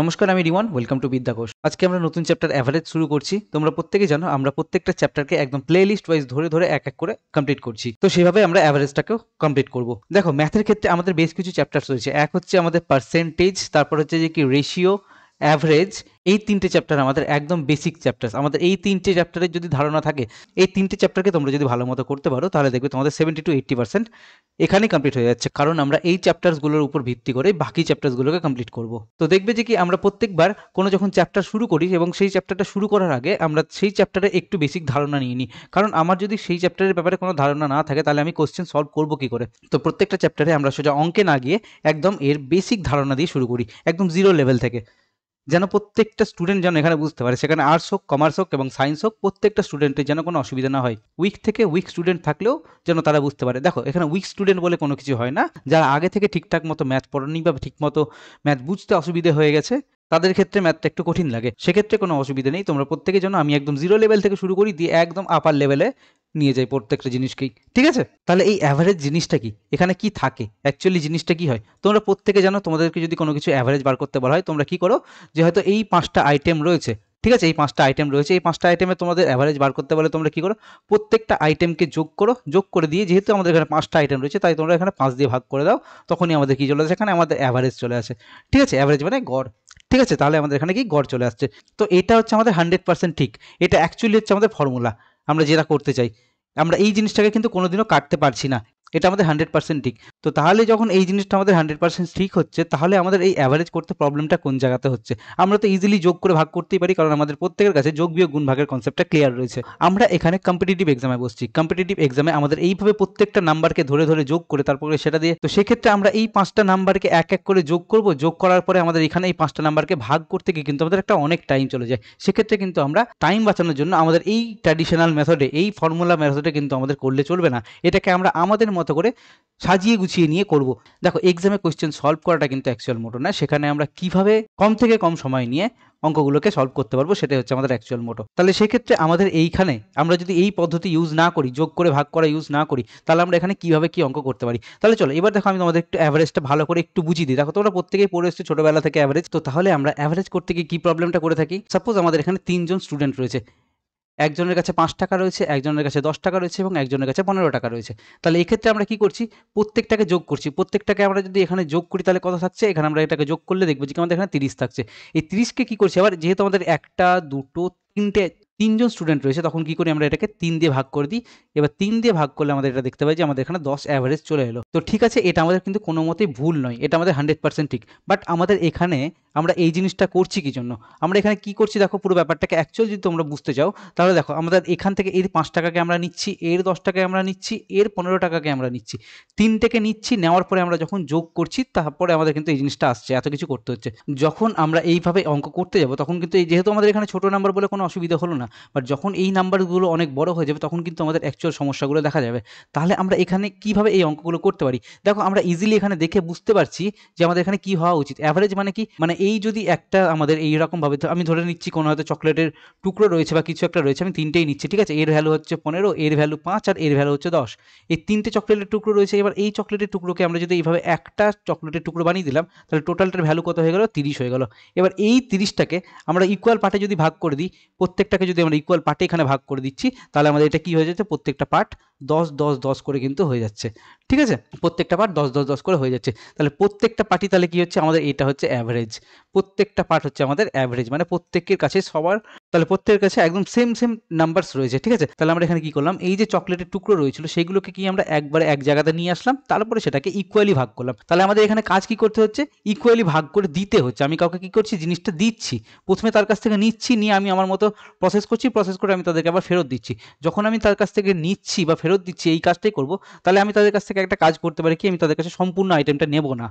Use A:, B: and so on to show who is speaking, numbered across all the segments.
A: নমস্কার আমি Riman welcome to বিদ্যাঘোষ আজকে আমরা নতুন চ্যাপ্টার অ্যাভারেজ শুরু করছি তোমরা প্রত্যেকে জানো আমরা প্রত্যেকটা চ্যাপ্টারকে একদম প্লে লিস্ট ওয়াইজ ধরে ধরে এক এক করে কমপ্লিট করছি তো সেভাবে আমরা অ্যাভারেজটাকেও কমপ্লিট করব দেখো ম্যাথের ক্ষেত্রে আমাদের বেশ কিছু চ্যাপ্টার রয়েছে এক হচ্ছে আমাদের পার্সেন্টেজ তারপর হচ্ছে যে কি রেশিও অ্যাভারেজ এই তিনটে চ্যাপ্টার আমাদের একদম বেসিক চ্যাপ্টার আমাদের এই তিনটে চ্যাপ্টারের যদি ধারণা থাকে এই তিনটে চ্যাপ্টারকে তোমরা যদি ভালো মতো করতে পারো তাহলে দেখবে তোমাদের সেভেন্টি টু এইট্টি পার্সেন্ট এখানেই কমপ্লিট হয়ে যাচ্ছে কারণ আমরা এই চ্যাপ্টারসগুলোর উপর ভিত্তি করে বাকি চ্যাপ্টারসগুলোকে কমপ্লিট করব তো দেখবে যে কি আমরা প্রত্যেকবার কোনো যখন চ্যাপ্টার শুরু করি এবং সেই চ্যাপ্টারটা শুরু করার আগে আমরা সেই চ্যাপ্টারে একটু বেসিক ধারণা নিয়ে নিই কারণ আমার যদি সেই চ্যাপ্টারের ব্যাপারে কোনো ধারণা না থাকে তাহলে আমি কোশ্চেন সলভ করব কি করে তো প্রত্যেকটা চ্যাপ্টারে আমরা সোজা অঙ্কে না গিয়ে একদম এর বেসিক ধারণা দিয়ে শুরু করি একদম জিরো লেভেল থেকে যেন প্রত্যেকটা স্টুডেন্ট যেন এখানে বুঝতে পারে সেখানে আর্টস হোক কমার্স হোক এবং সায়েন্স হোক প্রত্যেকটা স্টুডেন্টের যেন কোনো অসুবিধা না হয় উইক থেকে উইক স্টুডেন্ট থাকলেও যেন তারা বুঝতে পারে দেখো এখানে উইক স্টুডেন্ট বলে কোনো কিছু হয় না যারা আগে থেকে ঠিকঠাক মতো ম্যাথ পড়েনি বা ঠিকমতো ম্যাথ বুঝতে অসুবিধে হয়ে গেছে তাদের ক্ষেত্রে ম্যাথটা একটু কঠিন লাগে সেক্ষেত্রে কোনো অসুবিধা নেই তোমরা প্রত্যেকের জন্য আমি একদম জিরো লেভেল থেকে শুরু করি দিয়ে একদম আপার লেভেলে নিয়ে যাই প্রত্যেকটা জিনিসকেই ঠিক আছে তাহলে এই অ্যাভারেজ জিনিসটা কি এখানে কি থাকে অ্যাকচুয়ালি জিনিসটা কি হয় তোমরা প্রত্যেকে জানো তোমাদেরকে যদি কোনো কিছু অ্যাভারেজ বার করতে বলা হয় তোমরা কি করো যে হয়তো এই পাঁচটা আইটেম রয়েছে ঠিক আছে এই পাঁচটা আইটেম রয়েছে এই পাঁচটা আইটেমে তোমাদের অ্যাভারেজ বার করতে বলে তোমরা কি করো প্রত্যেকটা আইটেমকে যোগ করো যোগ করে দিয়ে যেহেতু আমাদের এখানে পাঁচটা আইটেম রয়েছে তাই তোমরা এখানে পাঁচ দিয়ে ভাগ করে দাও তখনই আমাদের কি চলে আসে এখানে আমাদের অ্যাভারেজ চলে আসে ঠিক আছে অ্যাভারেজ মানে গড় ঠিক আছে তাহলে আমাদের এখানে কি গড় চলে আসছে তো এটা হচ্ছে আমাদের হান্ড্রেড পার্সেন্ট ঠিক এটা অ্যাকচুয়ালি হচ্ছে আমাদের ফর্মুলা আমরা যেটা করতে চাই আমরা এই জিনিসটাকে কিন্তু কোনোদিনও কাটতে পারছি না এটা আমাদের হান্ড্রেড পার্সেন্ট ঠিক তো তাহলে যখন এই জিনিসটা আমাদের হান্ড্রেড পার্সেন্ট ঠিক হচ্ছে তাহলে আমাদের এই অ্যাভারেজ করতে প্রবলেমটা কোন জায়গাতে হচ্ছে আমরা তো ইজিলি যোগ করে ভাগ করতেই পারি কারণ আমাদের প্রত্যেকের কাছে যোগ বিয়োগ গুণ ভাগের কনসেপ্টটা ক্লিয়ার রয়েছে আমরা এখানে কম্পিটিটিভ এক্সামে বসছি কম্পিটিটিভ এক্সামে আমাদের এইভাবে প্রত্যেকটা নাম্বারকে ধরে ধরে যোগ করে তারপরে সেটা দিয়ে তো সেক্ষেত্রে আমরা এই পাঁচটা নাম্বারকে এক এক করে যোগ করব যোগ করার পরে আমাদের এখানে এই পাঁচটা নাম্বারকে ভাগ করতে গিয়ে কিন্তু আমাদের একটা অনেক টাইম চলে যায় সেক্ষেত্রে কিন্তু আমরা টাইম বাঁচানোর জন্য আমাদের এই ট্র্যাডিশনাল মেথডে এই ফর্মুলা মেথডে কিন্তু আমাদের করলে চলবে না এটাকে আমরা আমাদের মতো করে সাজিয়ে গুছিয়ে গুছিয়ে নিয়ে করব দেখো এক্সামে কোয়েশ্চেন সলভ করাটা কিন্তু অ্যাকচুয়াল মোটো না সেখানে আমরা কিভাবে কম থেকে কম সময় নিয়ে অঙ্কগুলোকে সলভ করতে পারবো সেটাই হচ্ছে আমাদের অ্যাকচুয়াল মোটো তাহলে সেক্ষেত্রে আমাদের এইখানে আমরা যদি এই পদ্ধতি ইউজ না করি যোগ করে ভাগ করা ইউজ না করি তাহলে আমরা এখানে কিভাবে কি অঙ্ক করতে পারি তাহলে চলো এবার দেখো আমি তোমাদের একটু অ্যাভারেজটা ভালো করে একটু বুঝিয়ে দিই দেখো তোমরা প্রত্যেকেই পড়ে এসছো ছোটোবেলা থেকে অ্যাভারেজ তো তাহলে আমরা অ্যাভারেজ করতে গিয়ে কী প্রবলেমটা করে থাকি সাপোজ আমাদের এখানে তিনজন স্টুডেন্ট রয়েছে একজনের কাছে পাঁচ টাকা রয়েছে একজনের কাছে দশ টাকা রয়েছে এবং একজনের কাছে পনেরো টাকা রয়েছে তাহলে এক্ষেত্রে আমরা কি করছি প্রত্যেকটাকে যোগ করছি প্রত্যেকটাকে আমরা যদি এখানে যোগ করি তাহলে কত থাকছে এখানে আমরা এটাকে যোগ করলে দেখবো যে আমাদের এখানে তিরিশ থাকছে এই তিরিশকে কি করছি আবার যেহেতু আমাদের একটা দুটো তিনটে তিনজন স্টুডেন্ট রয়েছে তখন কি করি আমরা এটাকে তিন দিয়ে ভাগ করে দিই এবার তিন দিয়ে ভাগ করলে আমাদের এটা দেখতে পাই যে আমাদের এখানে দশ অ্যাভারেজ চলে এলো তো ঠিক আছে এটা আমাদের কিন্তু কোনো মতেই ভুল নয় এটা আমাদের হান্ড্রেড পার্সেন্ট ঠিক বাট আমাদের এখানে আমরা এই জিনিসটা করছি কি জন্য আমরা এখানে কি করছি দেখো পুরো ব্যাপারটাকে অ্যাকচুয়ালি যদি তোমরা বুঝতে চাও তাহলে দেখো আমাদের এখান থেকে এর পাঁচ টাকাকে আমরা নিচ্ছি এর দশ টাকায় আমরা নিচ্ছি এর পনেরো টাকাকে আমরা নিচ্ছি তিনটেকে নিচ্ছি নেওয়ার পরে আমরা যখন যোগ করছি তারপরে আমাদের কিন্তু এই জিনিসটা আসছে এত কিছু করতে হচ্ছে যখন আমরা এইভাবে অঙ্ক করতে যাবো তখন কিন্তু যেহেতু আমাদের এখানে ছোটো নাম্বার বলে কোনো অসুবিধা হলো না না বাট যখন এই নাম্বারগুলো অনেক বড় হয়ে যাবে তখন কিন্তু আমাদের অ্যাকচুয়াল সমস্যাগুলো দেখা যাবে তাহলে আমরা এখানে কিভাবে এই অঙ্কগুলো করতে পারি দেখো আমরা ইজিলি এখানে দেখে বুঝতে পারছি যে আমাদের এখানে কি হওয়া উচিত অ্যাভারেজ মানে কি মানে এই যদি একটা আমাদের এই ভাবে আমি ধরে নিচ্ছি কোনো হয়তো চকলেটের টুকরো রয়েছে বা কিছু একটা রয়েছে আমি তিনটেই নিচ্ছি ঠিক আছে এর ভ্যালু হচ্ছে পনেরো এর ভ্যালু পাঁচ আর এর ভ্যালু হচ্ছে দশ এই তিনটে চকলেটের টুকরো রয়েছে এবার এই চকলেটের টুকরোকে আমরা যদি এইভাবে একটা চকলেটের টুকরো বানিয়ে দিলাম তাহলে টোটালটার ভ্যালু কত হয়ে গেল তিরিশ হয়ে গেল এবার এই তিরিশটাকে আমরা ইকুয়াল পার্টে যদি ভাগ করে দিই প্রত্যেকটাকে যদি যদি আমরা ইকুয়াল পার্টে এখানে ভাগ করে দিচ্ছি তাহলে আমাদের এটা কি হয়ে যাচ্ছে প্রত্যেকটা পার্ট দশ দশ দশ করে কিন্তু হয়ে যাচ্ছে ঠিক আছে প্রত্যেকটা পার্ট দশ দশ দশ করে হয়ে যাচ্ছে তাহলে প্রত্যেকটা পার্টি তাহলে কী হচ্ছে আমাদের এটা হচ্ছে অ্যাভারেজ প্রত্যেকটা পার্ট হচ্ছে আমাদের অ্যাভারেজ মানে প্রত্যেকের কাছে সবার তাহলে প্রত্যেকের কাছে একদম সেম সেম নাম্বারস রয়েছে ঠিক আছে তাহলে আমরা এখানে কি করলাম এই যে চকলেটের টুকরো রয়েছিল সেগুলোকে কি আমরা একবারে এক জায়গাতে নিয়ে আসলাম তারপরে সেটাকে ইকুয়ালি ভাগ করলাম তাহলে আমাদের এখানে কাজ কি করতে হচ্ছে ইকুয়ালি ভাগ করে দিতে হচ্ছে আমি কাউকে কি করছি জিনিসটা দিচ্ছি প্রথমে তার কাছ থেকে নিচ্ছি নিয়ে আমি আমার মতো প্রসেস করছি প্রসেস করে আমি তাদেরকে আবার ফেরত দিচ্ছি যখন আমি তার কাছ থেকে নিচ্ছি বা ফেরত দিচ্ছি এই কাজটাই করব তাহলে আমি তাদের কাছ থেকে একটা কাজ করতে পারি কি আমি তাদের কাছে সম্পূর্ণ আইটেমটা নেব না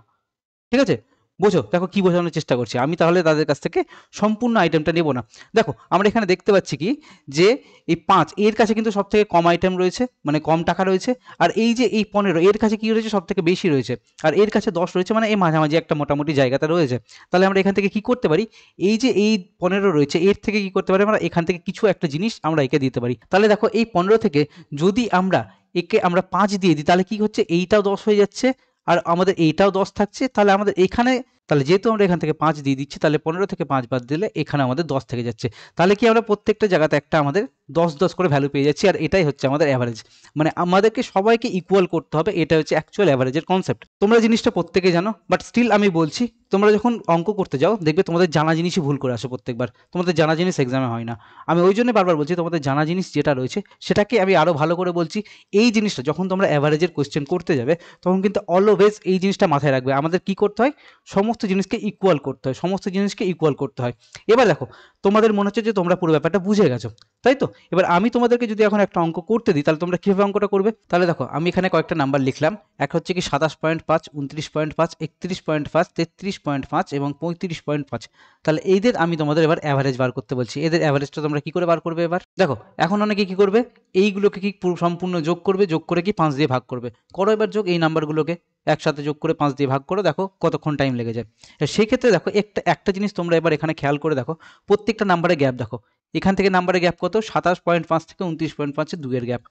A: ঠিক আছে বোঝো দেখো কি বোঝানোর চেষ্টা করছি আমি তাহলে তাদের কাছ থেকে সম্পূর্ণ আইটেমটা নেব না দেখো আমরা এখানে দেখতে পাচ্ছি কি যে এই পাঁচ এর কাছে কিন্তু সব থেকে কম আইটেম রয়েছে মানে কম টাকা রয়েছে আর এই যে এই পনেরো এর কাছে কি রয়েছে সব থেকে বেশি রয়েছে আর এর কাছে দশ রয়েছে মানে এই মাঝামাঝি একটা মোটামুটি জায়গাতে রয়েছে তাহলে আমরা এখান থেকে কি করতে পারি এই যে এই পনেরো রয়েছে এর থেকে কি করতে পারি আমরা এখান থেকে কিছু একটা জিনিস আমরা একে দিতে পারি তাহলে দেখো এই পনেরো থেকে যদি আমরা একে আমরা পাঁচ দিয়ে দিই তাহলে কি হচ্ছে এইটাও দশ হয়ে যাচ্ছে আর আমাদের এইটাও দশ থাকছে তাহলে আমাদের এখানে তাহলে যেহেতু আমরা এখান থেকে পাঁচ দিয়ে দিচ্ছি তাহলে পনেরো থেকে পাঁচ বাদ দিলে এখানে আমাদের দশ থেকে যাচ্ছে তাহলে কি আমরা প্রত্যেকটা জায়গাতে একটা আমাদের দশ দশ করে ভ্যালু পেয়ে যাচ্ছি আর এটাই হচ্ছে আমাদের অ্যাভারেজ মানে আমাদেরকে সবাইকে ইকুয়াল করতে হবে এটা হচ্ছে অ্যাকচুয়াল অ্যাভারেজের কনসেপ্ট তোমরা জিনিসটা প্রত্যেকে জানো বাট স্টিল আমি বলছি তোমরা যখন অঙ্ক করতে যাও দেখবে তোমাদের জানা জিনিসই ভুল করে আসো প্রত্যেকবার তোমাদের জানা জিনিস এক্সামে হয় না আমি ওই জন্য বারবার বলছি তোমাদের জানা জিনিস যেটা রয়েছে সেটাকে আমি আরও ভালো করে বলছি এই জিনিসটা যখন তোমরা অ্যাভারেজের কোয়েশ্চেন করতে যাবে তখন কিন্তু অলওয়েজ এই জিনিসটা মাথায় রাখবে আমাদের কি করতে হয় সমস্ত সমস্ত জিনিসকে ইকুয়াল করতে হয় সমস্ত জিনিসকে ইকুয়াল করতে হয় এবার দেখো তোমাদের মনে হচ্ছে যে তোমরা পুরো ব্যাপারটা বুঝে গেছো তাই তো এবার আমি তোমাদেরকে যদি এখন একটা অঙ্ক করতে দিই তাহলে তোমরা কীভাবে অঙ্কটা করবে তাহলে দেখো আমি এখানে কয়েকটা নাম্বার লিখলাম এক হচ্ছে কি সাতাশ পয়েন্ট পাঁচ উনত্রিশ পয়েন্ট পাঁচ একত্রিশ পয়েন্ট পাঁচ তেত্রিশ পয়েন্ট পাঁচ এবং পঁয়ত্রিশ পয়েন্ট পাঁচ তাহলে এইদের আমি তোমাদের এবার অ্যাভারেজ বার করতে বলছি এদের অ্যাভারেজটা তোমরা কী করে বার করবে এবার দেখো এখন অনেকে কী করবে এইগুলোকে কি সম্পূর্ণ যোগ করবে যোগ করে কি পাঁচ দিয়ে ভাগ করবে করো এবার যোগ এই নাম্বারগুলোকে একসাথে যোগ করে পাঁচ দিয়ে ভাগ করে দেখো কতক্ষণ টাইম লেগে যায় সেই ক্ষেত্রে দেখো একটা একটা জিনিস তোমরা এবার এখানে খেয়াল করে দেখো প্রত্যেকটা নাম্বারে গ্যাপ দেখো এখান থেকে নাম্বারে গ্যাপ কত সাতাশ পয়েন্ট পাঁচ থেকে উনত্রিশ পয়েন্ট পাঁচে দুয়ের গ্যাপ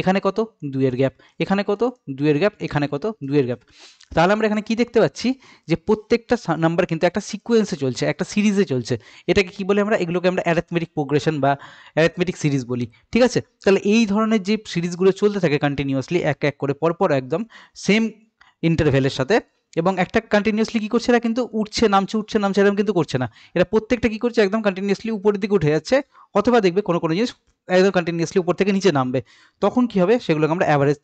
A: এখানে কত দুয়ের গ্যাপ এখানে কত দুয়ের গ্যাপ এখানে কত দুয়ের গ্যাপ তাহলে আমরা এখানে কি দেখতে পাচ্ছি যে প্রত্যেকটা নাম্বার কিন্তু একটা সিকোয়েন্সে চলছে একটা সিরিজে চলছে এটাকে কি বলে আমরা এগুলোকে আমরা অ্যারেথমেটিক প্রোগ্রেশন বা অ্যারেথমেটিক সিরিজ বলি ঠিক আছে তাহলে এই ধরনের যে সিরিজগুলো চলতে থাকে কন্টিনিউয়াসলি এক এক করে পরপর একদম সেম ইন্টারভেলের সাথে এবং একটা কন্টিনিউসলি কী করছে এরা কিন্তু উঠছে নামছে উঠছে নামছে এরকম কিন্তু করছে না এরা প্রত্যেকটা কী করছে একদম কন্টিনিউসলি উপরের দিকে উঠে যাচ্ছে অথবা দেখবে কোনো কোনো জিনিস একদম কন্টিনিউসলি উপর থেকে নিচে নামবে তখন কি হবে সেগুলোকে আমরা অ্যাভারেজ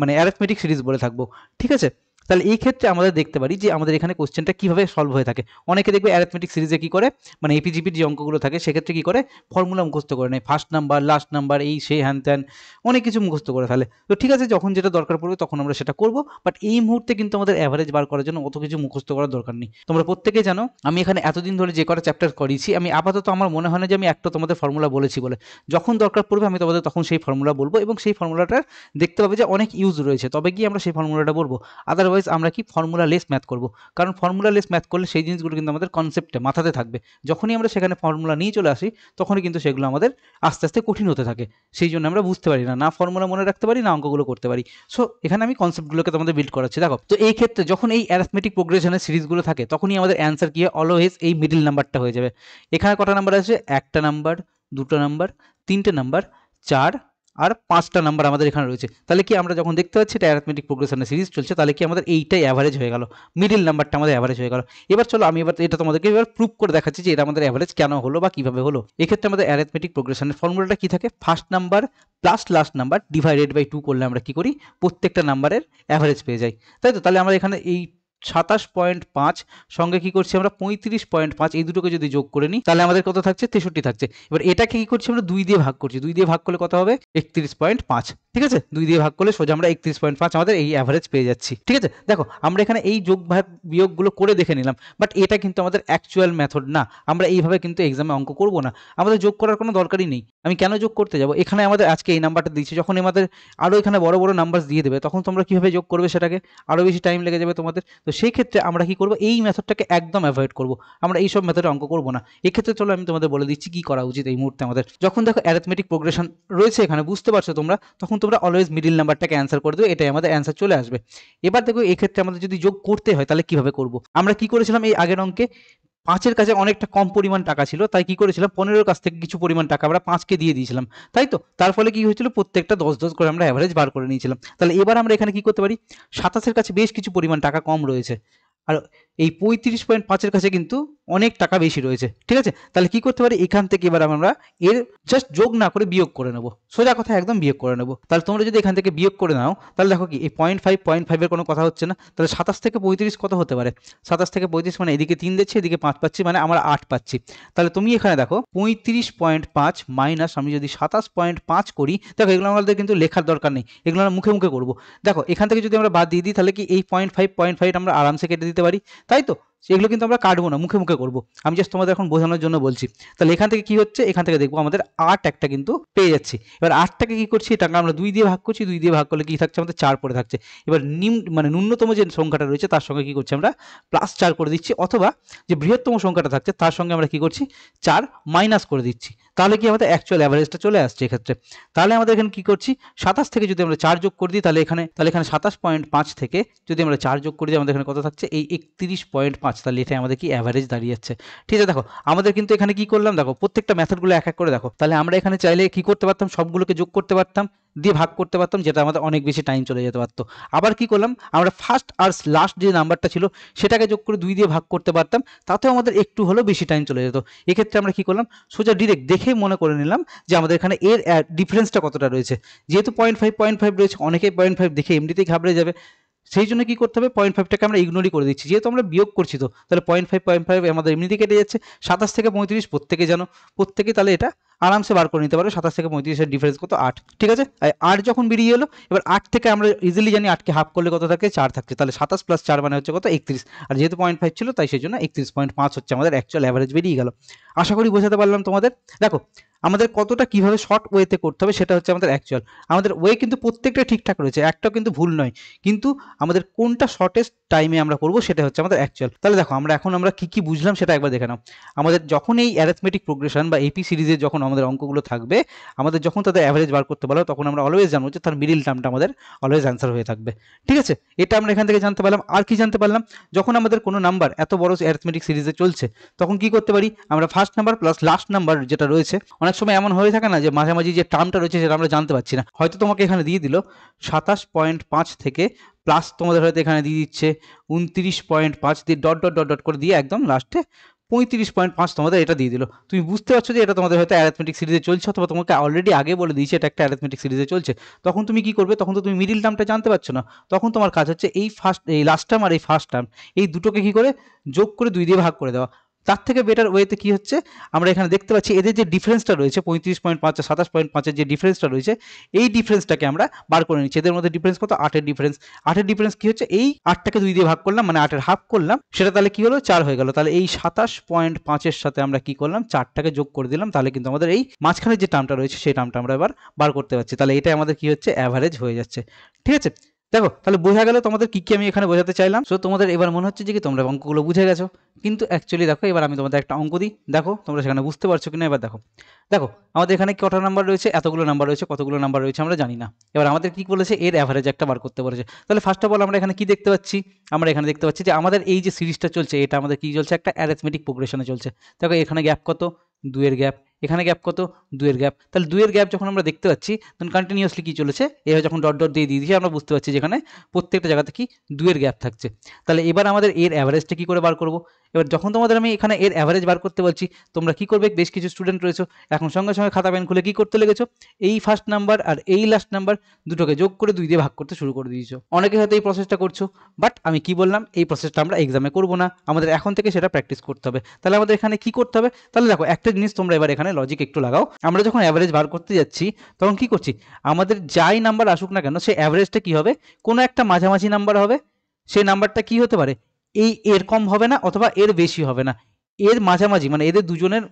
A: মানে অ্যারেথমেটিক সিরিজ বলে থাকবো ঠিক আছে তাহলে এই ক্ষেত্রে আমরা দেখতে পারি যে আমাদের এখানে কোশ্চেনটা কিভাবে সলভ হয়ে থাকে অনেকে দেখবে অ্যারেথমেটিক সিরিজে কি করে মানে এপিজিপির যে অঙ্কগুলো থাকে সেক্ষেত্রে কি করে ফর্মুলা মুখস্থ করে নেয় ফার্স্ট নাম্বার লাস্ট নাম্বার এই সেই হ্যান ত্যান অনেক কিছু মুখস্থ করে ফেলে তো ঠিক আছে যখন যেটা দরকার পড়বে তখন আমরা সেটা করব বাট এই মুহূর্তে কিন্তু আমাদের অ্যাভারেজ বার করার জন্য অত কিছু মুখস্থ করার দরকার নেই তোমরা প্রত্যেকে জানো আমি এখানে এতদিন ধরে যে কটা চ্যাপ্টার করেছি আমি আপাতত আমার মনে হয় না যে আমি একটা তোমাদের ফর্মুলা বলেছি বলে যখন দরকার পড়বে আমি তোমাদের তখন সেই ফর্মুলা বলবো এবং সেই ফর্মুলাটা দেখতে পাবে যে অনেক ইউজ রয়েছে তবে গিয়ে আমরা সেই ফর্মুলাটা বলবো আদারওয়াইজ আদারওয়াইজ আমরা কি ফর্মুলা লেস ম্যাথ করব কারণ ফর্মুলা লেস ম্যাথ করলে সেই জিনিসগুলো কিন্তু আমাদের কনসেপ্টে মাথাতে থাকবে যখনই আমরা সেখানে ফর্মুলা নিয়ে চলে আসি তখনই কিন্তু সেগুলো আমাদের আস্তে আস্তে কঠিন হতে থাকে সেই জন্য আমরা বুঝতে পারি না না ফর্মুলা মনে রাখতে পারি না অঙ্কগুলো করতে পারি সো এখানে আমি কনসেপ্টগুলোকে তোমাদের বিল্ড করাচ্ছি দেখো তো এই ক্ষেত্রে যখন এই অ্যারাথমেটিক প্রোগ্রেশনের সিরিজগুলো থাকে তখনই আমাদের অ্যান্সার কি হয় অলওয়েজ এই মিডিল নাম্বারটা হয়ে যাবে এখানে কটা নাম্বার আছে একটা নাম্বার দুটো নাম্বার তিনটে নাম্বার চার আর পাঁচটা নাম্বার আমাদের এখানে রয়েছে তাহলে কি আমরা যখন দেখতে পাচ্ছি এটা অ্যারথমেটিক প্রোগ্রেশনের সিরিজ চলছে তাহলে কি আমাদের এইটাই অ্যাভারেজ হয়ে গেল মিডিল নাম্বারটা আমাদের অ্যাভারেজ হয়ে গেল এবার চলো আমি এবার এটা তোমাদেরকে এবার প্রুভ করে দেখাচ্ছি যে এটা আমাদের অ্যাভারেজ কেন হলো বা কীভাবে হলো এক্ষেত্রে আমাদের অ্যারথমেটিক প্রোগ্রেশনের ফর্মুলাটা কি থাকে first number plus last number divided by two করলে আমরা কি করি প্রত্যেকটা নাম্বারের অ্যাভারেজ পেয়ে যাই তাই তো তাহলে আমরা এখানে এই সাতাশ পয়েন্ট পাঁচ সঙ্গে কি করছি আমরা পঁয়ত্রিশ পয়েন্ট পাঁচ এই দুটোকে যদি যোগ করে নিই তাহলে আমাদের কত থাকছে তেষট্টি থাকছে এবার এটাকে কি করছি আমরা দুই দিয়ে ভাগ করছি দুই দিয়ে ভাগ করলে কত হবে একত্রিশ পয়েন্ট পাঁচ ঠিক আছে দুই দিয়ে ভাগ করলে সোজা আমরা একত্রিশ পয়েন্ট পাঁচ আমাদের এই অ্যাভারেজ পেয়ে যাচ্ছি ঠিক আছে দেখো আমরা এখানে এই যোগ ভাগ বিয়োগগুলো করে দেখে নিলাম বাট এটা কিন্তু আমাদের অ্যাকচুয়াল মেথড না আমরা এইভাবে কিন্তু এক্সামে অঙ্ক করব না আমাদের যোগ করার কোনো দরকারই নেই আমি কেন যোগ করতে যাব এখানে আমাদের আজকে এই নাম্বারটা দিচ্ছি যখন আমাদের আরও এখানে বড় বড় নাম্বার দিয়ে দেবে তখন তোমরা কীভাবে যোগ করবে সেটাকে আরও বেশি টাইম লেগে যাবে তোমাদের তো সেই ক্ষেত্রে আমরা কি করবো এই মেথডটাকে একদম অ্যাভয়েড করব আমরা এই সব মেথডে অঙ্ক করব না এক্ষেত্রে চলো আমি তোমাদের বলে দিচ্ছি কী করা উচিত এই মুহূর্তে আমাদের যখন দেখো অ্যারেথমেটিক প্রোগ্রেশন রয়েছে এখানে বুঝতে পারছো তোমরা তখন তোমরা অলওয়েজ মিডিল নাম্বারটাকে অ্যান্সার করে দেবে এটাই আমাদের অ্যান্সার চলে আসবে এবার দেখো এক্ষেত্রে আমাদের যদি যোগ করতে হয় তাহলে কিভাবে করব আমরা কি করেছিলাম এই আগের অঙ্কে পাঁচের কাছে অনেকটা কম পরিমাণ টাকা ছিল তাই কি করেছিলাম পনেরোর কাছ থেকে কিছু পরিমাণ টাকা আমরা পাঁচকে দিয়ে দিয়েছিলাম তাই তো তার ফলে কি হয়েছিল প্রত্যেকটা দশ দশ করে আমরা অ্যাভারেজ বার করে নিয়েছিলাম তাহলে এবার আমরা এখানে কি করতে পারি সাতাশের কাছে বেশ কিছু পরিমাণ টাকা কম রয়েছে আর এই পঁয়ত্রিশ পয়েন্ট পাঁচের কাছে কিন্তু অনেক টাকা বেশি রয়েছে ঠিক আছে তাহলে কি করতে পারি এখান থেকে এবার আমরা এর জাস্ট যোগ না করে বিয়োগ করে নেবো সোজা কথা একদম বিয়োগ করে নেবো তাহলে তোমরা যদি এখান থেকে বিয়োগ করে নাও তাহলে দেখো কি এই পয়েন্ট ফাইভ পয়েন্ট ফাইভের কোনো কথা হচ্ছে না তাহলে সাতাশ থেকে পঁয়ত্রিশ কত হতে পারে সাতাশ থেকে পঁয়ত্রিশ মানে এদিকে তিন দিচ্ছি এদিকে পাঁচ পাচ্ছি মানে আমরা আট পাচ্ছি তাহলে তুমি এখানে দেখো পঁয়ত্রিশ পয়েন্ট পাঁচ মাইনাস আমি যদি সাতাশ পয়েন্ট পাঁচ করি দেখো এগুলো আমাদের কিন্তু লেখার দরকার নেই এগুলো আমরা মুখে মুখে করবো দেখো এখান থেকে যদি আমরা বাদ দিয়ে দিই তাহলে কি এই পয়েন্ট ফাইভ পয়েন্ট ফাইভ আমরা আরামসে কেটে দিতে পারি তাই তো এগুলো কিন্তু আমরা কাটবো না মুখে মুখে করবো আমি জাস্ট তোমাদের এখন বোঝানোর জন্য বলছি তাহলে এখান থেকে কি হচ্ছে এখান থেকে দেখবো আমাদের আট একটা কিন্তু পেয়ে যাচ্ছে এবার আটটাকে কি করছি এটাকে আমরা দুই দিয়ে ভাগ করছি দুই দিয়ে ভাগ করলে কি থাকছে আমাদের চার পড়ে থাকছে এবার নিম মানে ন্যূনতম যে সংখ্যাটা রয়েছে তার সঙ্গে কি করছি আমরা প্লাস চার করে দিচ্ছি অথবা যে বৃহত্তম সংখ্যাটা থাকছে তার সঙ্গে আমরা কি করছি চার মাইনাস করে দিচ্ছি তাহলে কি আমাদের অ্যাকচুয়াল অ্যাভারেজটা চলে আসছে এক্ষেত্রে তাহলে আমাদের এখানে কি করছি সাতাশ থেকে যদি আমরা চার যোগ করে দিই তাহলে এখানে তাহলে এখানে সাতাশ পয়েন্ট পাঁচ থেকে যদি আমরা চার যোগ করে দিই আমাদের এখানে কত থাকছে এই একত্রিশ পয়েন্ট পাঁচ তাহলে এটা আমাদের কি অ্যাভারেজ দাঁড়িয়ে যাচ্ছে ঠিক আছে দেখো আমাদের কিন্তু এখানে কি করলাম দেখো প্রত্যেকটা মেথডগুলো এক এক করে দেখো তাহলে আমরা এখানে চাইলে কি করতে পারতাম সবগুলোকে যোগ করতে পারতাম দিয়ে ভাগ করতে পারতাম যেটা আমাদের অনেক বেশি টাইম চলে যেতে পারতো আবার কি করলাম আমরা ফার্স্ট আর লাস্ট যে নাম্বারটা ছিল সেটাকে যোগ করে দুই দিয়ে ভাগ করতে পারতাম তাতেও আমাদের একটু হলেও বেশি টাইম চলে যেত এক্ষেত্রে আমরা কি করলাম সোজা ডিরেক্ট দেখে দেখে মনে করে নিলাম যে আমাদের এখানে এর ডিফারেন্সটা কতটা রয়েছে যেহেতু পয়েন্ট ফাইভ পয়েন্ট ফাইভ রয়েছে অনেকেই পয়েন্ট ফাইভ দেখে এমনিতেই ঘাবড়ে যাবে সেই জন্য কী করতে হবে পয়েন্ট ফাইভটাকে আমরা ইগনোরই করে দিচ্ছি যেহেতু আমরা বিয়োগ করছি তো তাহলে পয়েন্ট ফাইভ পয়েন্ট ফাইভ আমাদের এমনিতেই কেটে যাচ্ছে সাতাশ থেকে পঁয়ত্রিশ প্রত্যেকে জানো প্রত্যেকে তাহলে এটা আরামসে বার করে নিতে পারবে সাতাশ থেকে পঁয়ত্রিশের ডিফারেন্স কত আট ঠিক আছে আট যখন বেরিয়ে এলো এবার আট থেকে আমরা ইজিলি জানি আটকে হাফ করলে কত থাকে চার থাকছে তাহলে সাতাশ প্লাস চার মানে হচ্ছে কত একত্রিশ আর যেহেতু পয়েন্ট ফাইভ ছিল তাই সেই জন্য একত্রিশ পয়েন্ট পাঁচ হচ্ছে আমাদের অ্যাকচুয়াল অ্যাভারেজ বেরিয়ে গেল আশা করি বোঝাতে পারলাম তোমাদের দেখো আমাদের কতটা কিভাবে শর্ট ওয়েতে করতে হবে সেটা হচ্ছে আমাদের অ্যাকচুয়াল আমাদের ওয়ে কিন্তু প্রত্যেকটা ঠিকঠাক রয়েছে একটাও কিন্তু ভুল নয় কিন্তু আমাদের কোনটা শর্টেস্ট টাইমে আমরা করব সেটা হচ্ছে আমাদের অ্যাকচুয়াল তাহলে দেখো আমরা এখন আমরা কি কি বুঝলাম সেটা একবার দেখে নাও আমাদের যখন এই অ্যারেথমেটিক প্রোগ্রেশন বা এপি সিরিজের যখন আমাদের অঙ্কগুলো থাকবে আমাদের যখন তাদের অ্যাভারেজ বার করতে পারলো তখন আমরা অলওয়েজ জানবো যে তার মিডিল টার্মটা আমাদের অলওয়েজ অ্যান্সার হয়ে থাকবে ঠিক আছে এটা আমরা এখান থেকে জানতে পারলাম আর কি জানতে পারলাম যখন আমাদের কোনো নাম্বার এত বড় অ্যারেথমেটিক সিরিজে চলছে তখন কি করতে পারি আমরা first number plus last number যেটা রয়েছে অনেক অনেক সময় এমন হয়ে থাকে না যে মাঝামাঝি যে টার্মটা রয়েছে সেটা আমরা জানতে পারছি না হয়তো তোমাকে এখানে দিয়ে দিল সাতাশ পয়েন্ট পাঁচ থেকে প্লাস তোমাদের হয়তো এখানে দিয়ে দিচ্ছে উনত্রিশ পয়েন্ট পাঁচ দিয়ে ডট ডট ডট ডট করে দিয়ে একদম লাস্টে পঁয়ত্রিশ পয়েন্ট পাঁচ তোমাদের এটা দিয়ে দিল তুমি বুঝতে পারছো যে এটা তোমাদের হয়তো অ্যারেথমেটিক সিরিজে চলছে অথবা তোমাকে অলরেডি আগে বলে দিয়েছে এটা একটা অ্যারেথমেটিক সিরিজে চলছে তখন তুমি কি করবে তখন তো তুমি মিডিল টার্মটা জানতে পারছো না তখন তোমার কাজ হচ্ছে এই ফার্স্ট এই লাস্ট টার্ম আর এই ফার্স্ট টার্ম এই দুটোকে কি করে যোগ করে দুই দিয়ে ভাগ করে দেওয়া তার থেকে বেটার ওয়েতে কি হচ্ছে আমরা এখানে দেখতে পাচ্ছি এদের যে ডিফারেন্সটা রয়েছে পঁয়ত্রিশ পয়েন্ট পাঁচ সাতাশ পয়েন্ট পাঁচের যে ডিফারেন্সটা রয়েছে এই ডিফারেন্সটাকে আমরা বার করে নিচ্ছি এদের মধ্যে ডিফারেন্স কত আটের ডিফারেন্স আটের ডিফারেন্স কি হচ্ছে এই আটটাকে দুই দিয়ে ভাগ করলাম মানে আটের হাফ করলাম সেটা তাহলে কি হলো চার হয়ে গেল তাহলে এই সাতাশ পয়েন্ট পাঁচের সাথে আমরা কি করলাম চারটাকে যোগ করে দিলাম তাহলে কিন্তু আমাদের এই মাঝখানের যে টার্মটা রয়েছে সেই টার্মটা আমরা এবার বার করতে পারছি তাহলে এটাই আমাদের কি হচ্ছে অ্যাভারেজ হয়ে যাচ্ছে ঠিক আছে দেখো তাহলে বোঝা গেল তোমাদের কী কী আমি এখানে বোঝাতে চাইলাম সো তোমাদের এবার মনে হচ্ছে যে কি তোমরা অঙ্কগুলো বুঝে গেছো কিন্তু অ্যাকচুয়ালি দেখো এবার আমি তোমাদের একটা অঙ্ক দিই দেখো তোমরা সেখানে বুঝতে পারছো কিনা এবার দেখো দেখো আমাদের এখানে কটা নাম্বার রয়েছে এতগুলো নাম্বার রয়েছে কতগুলো নাম্বার রয়েছে আমরা জানি না এবার আমাদের কি বলেছে এর অ্যাভারেজ একটা বার করতে বলেছে তাহলে ফার্স্ট অফ অল আমরা এখানে কি দেখতে পাচ্ছি আমরা এখানে দেখতে পাচ্ছি যে আমাদের এই যে সিরিজটা চলছে এটা আমাদের কি চলছে একটা অ্যারেথমেটিক প্রোগ্রেশনে চলছে দেখো এখানে গ্যাপ কত দুয়ের গ্যাপ এখানে গ্যাপ কত দুয়ের গ্যাপ তাহলে দুয়ের গ্যাপ যখন আমরা দেখতে পাচ্ছি তখন কন্টিনিউয়াসলি কী চলেছে এভাবে যখন ডট ডট দিয়ে দিয়ে দিয়েছি আমরা বুঝতে পারছি যেখানে প্রত্যেকটা জায়গাতে কি দুয়ের গ্যাপ থাকছে তাহলে এবার আমাদের এর অ্যাভারেজটা কী করে বার করবো এবার যখন তোমাদের আমি এখানে এর অ্যাভারেজ বার করতে বলছি তোমরা কি করবে বেশ কিছু স্টুডেন্ট রয়েছে এখন সঙ্গে সঙ্গে খাতা পেন খুলে কি করতে লেগেছো এই ফার্স্ট নাম্বার আর এই লাস্ট নাম্বার দুটোকে যোগ করে দুই দিয়ে ভাগ করতে শুরু করে দিয়েছো অনেকে হয়তো এই প্রসেসটা করছো বাট আমি কি বললাম এই প্রসেসটা আমরা এক্সামে করব না আমাদের এখন থেকে সেটা প্র্যাকটিস করতে হবে তাহলে আমাদের এখানে কি করতে হবে তাহলে দেখো একটা জিনিস তোমরা এবার এখানে লজিক একটু লাগাও আমরা যখন অ্যাভারেজ বার করতে যাচ্ছি তখন কি করছি আমাদের যাই নাম্বার আসুক না কেন সে অ্যাভারেজটা কি হবে কোনো একটা মাঝামাঝি নাম্বার হবে সেই নাম্বারটা কি হতে পারে এই এর কম হবে না অথবা এর বেশি হবে না এর মাঝামাঝি মানে এদের দুজনের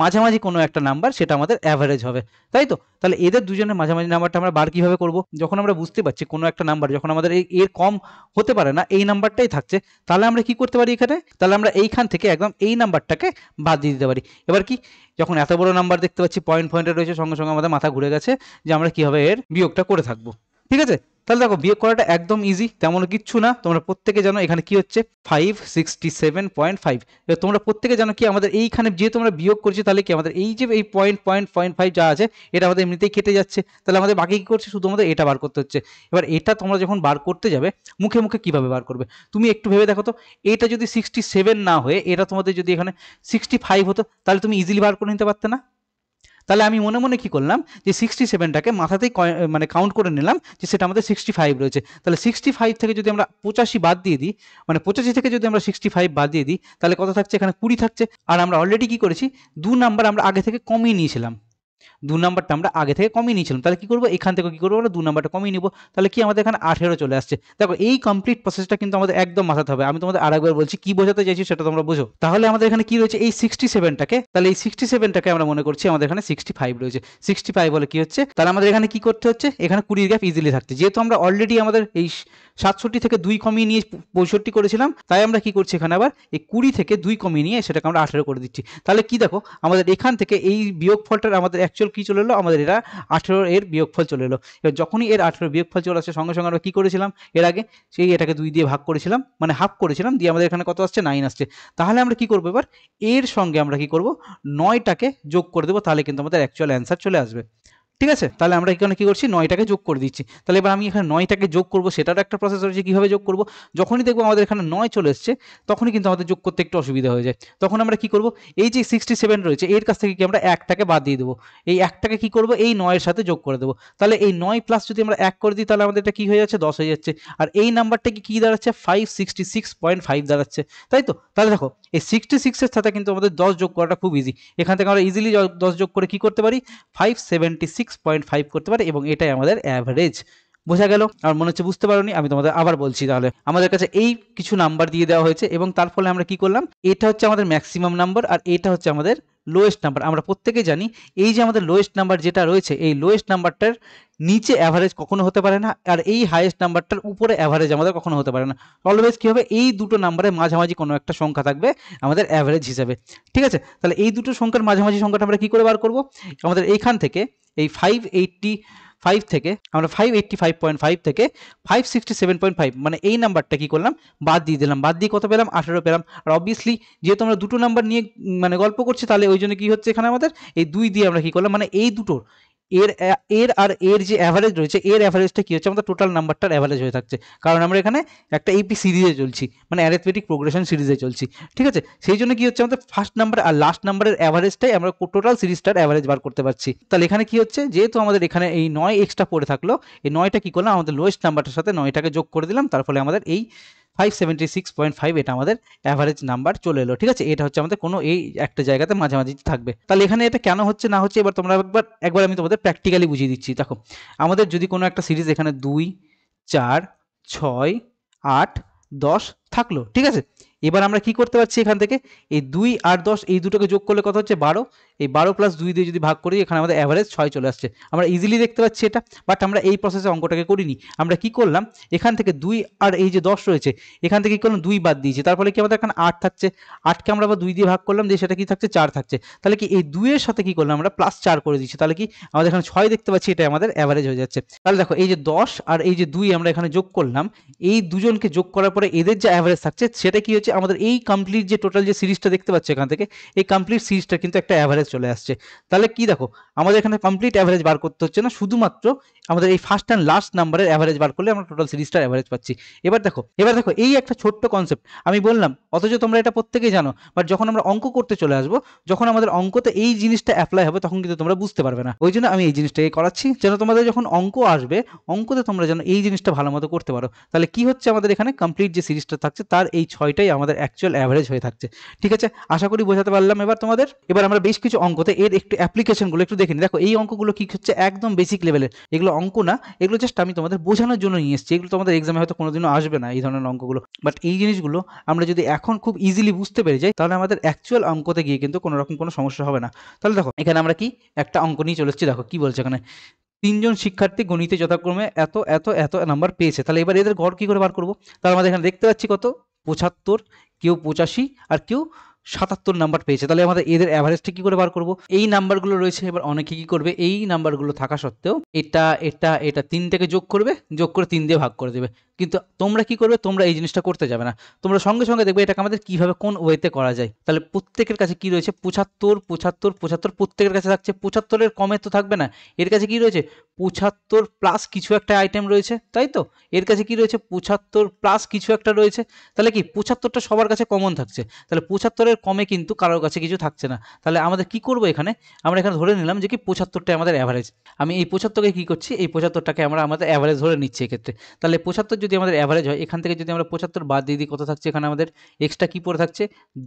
A: মাঝামাঝি কোনো একটা নাম্বার সেটা আমাদের অ্যাভারেজ হবে তাই তো তাহলে এদের দুজনের মাঝামাঝি নাম্বারটা আমরা বার কীভাবে করব যখন আমরা বুঝতে পারছি কোনো একটা নাম্বার যখন আমাদের এই এর কম হতে পারে না এই নাম্বারটাই থাকছে তাহলে আমরা কি করতে পারি এখানে তাহলে আমরা এইখান থেকে একদম এই নাম্বারটাকে বাদ দিয়ে দিতে পারি এবার কি যখন এত বড় নাম্বার দেখতে পাচ্ছি পয়েন্ট পয়েন্টে রয়েছে সঙ্গে সঙ্গে আমাদের মাথা ঘুরে গেছে যে আমরা কীভাবে এর বিয়োগটা করে থাকবো ঠিক আছে তাহলে দেখো বিয়োগ করাটা একদম ইজি তেমন কিচ্ছু না তোমরা প্রত্যেকে জানো এখানে কি হচ্ছে five sixty seven point five এবার তোমরা প্রত্যেকে জানো কি আমাদের এইখানে যে তোমরা বিয়োগ করছি তাহলে কি আমাদের এই যে এই পয়েন্ট পয়েন্ট পয়েন্ট ফাইভ যা আছে এটা আমাদের এমনিতেই কেটে যাচ্ছে তাহলে আমাদের বাকি কী করছে শুধু আমাদের এটা বার করতে হচ্ছে এবার এটা তোমরা যখন বার করতে যাবে মুখে মুখে কীভাবে বার করবে তুমি একটু ভেবে দেখো তো এটা যদি সিক্সটি সেভেন না হয়ে এটা তোমাদের যদি এখানে সিক্সটি ফাইভ হতো তাহলে তুমি ইজিলি বার করে নিতে পারতে না তাহলে আমি মনে মনে কি করলাম যে সিক্সটি সেভেনটাকে মাথাতেই মানে কাউন্ট করে নিলাম যে সেটা আমাদের সিক্সটি ফাইভ রয়েছে তাহলে সিক্সটি ফাইভ থেকে যদি আমরা পঁচাশি বাদ দিয়ে দিই মানে পঁচাশি থেকে যদি আমরা সিক্সটি ফাইভ বাদ দিয়ে দিই তাহলে কত থাকছে এখানে কুড়ি থাকছে আর আমরা অলরেডি কি করেছি দু নাম্বার আমরা আগে থেকে কমিয়ে নিয়েছিলাম দু নাম্বারটা আমরা আগে থেকে কমিয়ে নিয়েছিলাম তাহলে কী করবো এখান থেকে কী করবো আমরা দু নাম্বারটা কমিয়ে নিব তাহলে কি আমাদের এখানে আঠেরো চলে আসছে দেখো এই কমপ্লিট প্রসেসটা কিন্তু আমাদের একদম মাথাতে হবে আমি তোমাদের আরেকবার বলছি কি বোঝাতে চাইছি সেটা তোমরা বোঝো তাহলে আমাদের এখানে কি রয়েছে এই সিক্সটি সেভেনটাকে তাহলে এই সিক্সটি সেভেনটাকে আমরা মনে করছি আমাদের এখানে সিক্সটি ফাইভ রয়েছে সিক্সটি ফাইভ হলে কি হচ্ছে তাহলে আমাদের এখানে কি করতে হচ্ছে এখানে কুড়ির গ্যাপ ইজিলি থাকছে যেহেতু আমরা অলরেডি আমাদের এই সাতষট্টি থেকে দুই কমিয়ে নিয়ে পঁয়ষট্টি করেছিলাম তাই আমরা কি করছি এখানে আবার এই কুড়ি থেকে দুই কমিয়ে নিয়ে সেটাকে আমরা আঠেরো করে দিচ্ছি তাহলে কি দেখো আমাদের এখান থেকে এই বিয়োগ ফলটার আমাদের অ্যাকচুয়াল কী চলে এলো আমাদের এটা আঠেরো এর বিয়োগফল চলে এলো এবার যখনই এর আঠেরো বিয়োগফল চলে আসে সঙ্গে সঙ্গে আমরা কী করেছিলাম এর আগে সেই এটাকে দুই দিয়ে ভাগ করেছিলাম মানে হাফ করেছিলাম দিয়ে আমাদের এখানে কত আসছে নাইন আসছে তাহলে আমরা কী করবো এবার এর সঙ্গে আমরা কী করব নয়টাকে যোগ করে দেবো তাহলে কিন্তু আমাদের অ্যাকচুয়াল অ্যান্সার চলে আসবে ঠিক আছে তাহলে আমরা এখানে কী করছি নয়টাকে যোগ করে দিচ্ছি তাহলে এবার আমি এখানে নয়টাকে যোগ করব সেটারও একটা প্রসেস রয়েছে কীভাবে যোগ করব যখনই দেখবো আমাদের এখানে নয় চলে এসছে তখনই কিন্তু আমাদের যোগ করতে একটু অসুবিধা হয়ে যায় তখন আমরা কী করব এই যে সিক্সটি সেভেন রয়েছে এর কাছ থেকে কি আমরা একটাকে বাদ দিয়ে দেবো এই একটাকে কী করব এই নয়ের সাথে যোগ করে দেবো তাহলে এই নয় প্লাস যদি আমরা এক করে দিই তাহলে আমাদের এটা কী হয়ে যাচ্ছে দশ হয়ে যাচ্ছে আর এই নাম্বারটাকে কী দাঁড়াচ্ছে five sixty six point five দাঁড়াচ্ছে তাই তো তাহলে দেখো এই সিক্সটি সিক্সের সাথে কিন্তু আমাদের দশ যোগ করাটা খুব ইজি এখান থেকে আমরা ইজিলি দশ যোগ করে কী করতে পারি five seventy six six point five করতে পারে এবং এটাই আমাদের অ্যাভারেজ বোঝা গেল আমার মনে হচ্ছে বুঝতে পারোনি আমি তোমাদের আবার বলছি তাহলে আমাদের কাছে এই কিছু নাম্বার দিয়ে দেওয়া হয়েছে এবং তার ফলে আমরা কি করলাম এটা হচ্ছে আমাদের ম্যাক্সিমাম নাম্বার আর এটা হচ্ছে আমাদের লোয়েস্ট নাম্বার আমরা প্রত্যেকে জানি এই যে আমাদের লোয়েস্ট নাম্বার যেটা রয়েছে এই লোয়েস্ট নাম্বারটার নিচে অ্যাভারেজ কখনো হতে পারে না আর এই হাইয়েস্ট নাম্বারটার উপরে অ্যাভারেজ আমাদের কখনো হতে পারে না অলওয়েজ কী হবে এই দুটো নাম্বারে মাঝামাঝি কোনো একটা সংখ্যা থাকবে আমাদের অ্যাভারেজ হিসাবে ঠিক আছে তাহলে এই দুটো সংখ্যার মাঝামাঝি সংখ্যাটা আমরা কী করে বার করব আমাদের এইখান থেকে এই ফাইভ এইটটি ফাইভ থেকে আমরা five eighty five point five থেকে five sixty seven point five মানে এই নাম্বারটা কী করলাম বাদ দিয়ে দিলাম বাদ দিয়ে কত পেলাম আঠেরো পেলাম আর অবভিয়াসলি যেহেতু আমরা দুটো নাম্বার নিয়ে মানে গল্প করছি তাহলে ওই জন্য কী হচ্ছে এখানে আমাদের এই দুই দিয়ে আমরা কী করলাম মানে এই দুটোর এর এর আর এর যে অ্যাভারেজ রয়েছে এর অ্যাভারেজটা কী হচ্ছে আমাদের টোটাল নাম্বারটার অ্যাভারেজ হয়ে থাকছে কারণ আমরা এখানে একটা এপি সিরিজে চলছি মানে অ্যারেথমেটিক প্রোগ্রেশন সিরিজে চলছি ঠিক আছে সেই জন্য কী হচ্ছে আমাদের ফার্স্ট নাম্বার আর লাস্ট নাম্বারের অ্যাভারেজটাই আমরা টোটাল সিরিজটার অ্যাভারেজ বার করতে পারছি তাহলে এখানে কী হচ্ছে যেহেতু আমাদের এখানে এই নয় এক্সট্রা পড়ে থাকলো এই নয়টা কী করলাম আমাদের লোয়েস্ট নাম্বারটার সাথে নয়টাকে যোগ করে দিলাম তার ফলে আমাদের এই five seventy six point five এটা আমাদের অ্যাভারেজ নাম্বার চলে এলো ঠিক আছে এটা হচ্ছে আমাদের কোনো এই একটা জায়গাতে মাঝামাঝি থাকবে তাহলে এখানে এটা কেন হচ্ছে না হচ্ছে এবার তোমরা একবার একবার আমি তোমাদের প্র্যাকটিক্যালি বুঝিয়ে দিচ্ছি দেখো আমাদের যদি কোনো একটা সিরিজ এখানে দুই চার ছয় আট দশ থাকলো ঠিক আছে এবার আমরা কি করতে পারছি এখান থেকে এই দুই আর দশ এই দুটোকে যোগ করলে কত হচ্ছে বারো এই বারো প্লাস দুই দিয়ে যদি ভাগ করি এখানে আমাদের অ্যাভারেজ ছয় চলে আসছে আমরা ইজিলি দেখতে পাচ্ছি এটা বাট আমরা এই প্রসেসে অঙ্কটাকে করিনি আমরা কি করলাম এখান থেকে দুই আর এই যে দশ রয়েছে এখান থেকে কি করলাম দুই বাদ দিয়েছে তার ফলে কি আমাদের এখানে আট থাকছে আটকে আমরা আবার দুই দিয়ে ভাগ করলাম দিয়ে সেটা কি থাকছে চার থাকছে তাহলে কি এই দুইয়ের সাথে কি করলাম আমরা প্লাস চার করে দিচ্ছি তাহলে কি আমাদের এখানে ছয় দেখতে পাচ্ছি এটা আমাদের অ্যাভারেজ হয়ে যাচ্ছে তাহলে দেখো এই যে দশ আর এই যে দুই আমরা এখানে যোগ করলাম এই দুজনকে যোগ করার পরে এদের যে অ্যাভারেজ থাকছে সেটা কি হচ্ছে হচ্ছে আমাদের এই কমপ্লিট যে টোটাল যে সিরিজটা দেখতে পাচ্ছি এখান থেকে এই কমপ্লিট সিরিজটা কিন্তু একটা অ্যাভারেজ চলে আসছে তাহলে কি দেখো আমাদের এখানে কমপ্লিট অ্যাভারেজ বার করতে হচ্ছে না শুধুমাত্র আমাদের এই ফার্স্ট অ্যান্ড লাস্ট নাম্বারের অ্যাভারেজ বার করলে আমরা টোটাল সিরিজটার অ্যাভারেজ পাচ্ছি এবার দেখো এবার দেখো এই একটা ছোট্ট কনসেপ্ট আমি বললাম অথচ তোমরা এটা প্রত্যেকেই জানো বাট যখন আমরা অঙ্ক করতে চলে আসবো যখন আমাদের অঙ্কতে এই জিনিসটা অ্যাপ্লাই হবে তখন কিন্তু তোমরা বুঝতে পারবে না ওই জন্য আমি এই জিনিসটাকে করাচ্ছি যেন তোমাদের যখন অঙ্ক আসবে অঙ্কতে তোমরা যেন এই জিনিসটা ভালো মতো করতে পারো তাহলে কি হচ্ছে আমাদের এখানে কমপ্লিট যে সিরিজটা থাকছে তার এই ছয়টাই আমাদের অ্যাকচুয়াল অ্যাভারেজ হয়ে থাকছে ঠিক আছে আশা করি বোঝাতে পারলাম এবার তোমাদের এবার আমরা বেশ কিছু অঙ্কতে এর একটু অ্যাপ্লিকেশনগুলো একটু দেখে নিই দেখো এই অঙ্কগুলো কি হচ্ছে একদম বেসিক লেভেলের এগুলো অঙ্ক না এগুলো জাস্ট আমি তোমাদের বোঝানোর জন্য নিয়ে এসেছি এগুলো তোমাদের এক্সামে হয়তো কোনোদিনও আসবে না এই ধরনের অঙ্কগুলো বাট এই জিনিসগুলো আমরা যদি এখন খুব ইজিলি বুঝতে পেরে যাই তাহলে আমাদের অ্যাকচুয়াল অঙ্কতে গিয়ে কিন্তু কোনো রকম কোনো সমস্যা হবে না তাহলে দেখো এখানে আমরা কি একটা অঙ্ক নিয়ে চলেছি দেখো কি বলছে এখানে তিনজন শিক্ষার্থী গণিতে যথাক্রমে এত এত এত নাম্বার পেয়েছে তাহলে এবার এদের ঘর কি করে বার করবো তাহলে আমাদের এখানে দেখতে পাচ্ছি কত পঁচাত্তর কেউ পঁচাশি আর কেউ সাতাত্তর নাম্বার পেয়েছে তাহলে আমাদের এদের অ্যাভারেজটা কী করে বার করব এই নাম্বারগুলো রয়েছে এবার অনেকে কী করবে এই নাম্বারগুলো থাকা সত্ত্বেও এটা এটা এটা তিনটাকে যোগ করবে যোগ করে তিন দিয়ে ভাগ করে দেবে কিন্তু তোমরা কি করবে তোমরা এই জিনিসটা করতে যাবে না তোমরা সঙ্গে সঙ্গে দেখবে এটাকে আমাদের কিভাবে কোন ওয়েতে করা যায় তাহলে প্রত্যেকের কাছে কি রয়েছে পঁচাত্তর পঁচাত্তর পঁচাত্তর প্রত্যেকের কাছে থাকছে পঁচাত্তরের কমে তো থাকবে না এর কাছে কি রয়েছে পঁচাত্তর প্লাস কিছু একটা আইটেম রয়েছে তাই তো এর কাছে কি রয়েছে পঁচাত্তর প্লাস কিছু একটা রয়েছে তাহলে কি পঁচাত্তরটা সবার কাছে কমন থাকছে তাহলে পঁচাত্তরের কমে কিন্তু কারোর কাছে কিছু থাকছে না তাহলে আমাদের কি করব এখানে আমরা এখানে ধরে নিলাম যে কি পঁচাত্তরটা আমাদের অ্যাভারেজ আমি এই পঁচাত্তরকে কি করছি এই পঁচাত্তরটাকে আমরা আমাদের অ্যাভারেজ ধরে নিচ্ছি এক্ষেত্রে তাহলে পঁচাত্তর যদি আমাদের অ্যাভারেজ হয় এখান থেকে যদি আমরা পঁচাত্তর বাদ দিয়ে দিই কত থাকছে এখানে আমাদের এক্সট্রা কী পড়ে থাকছে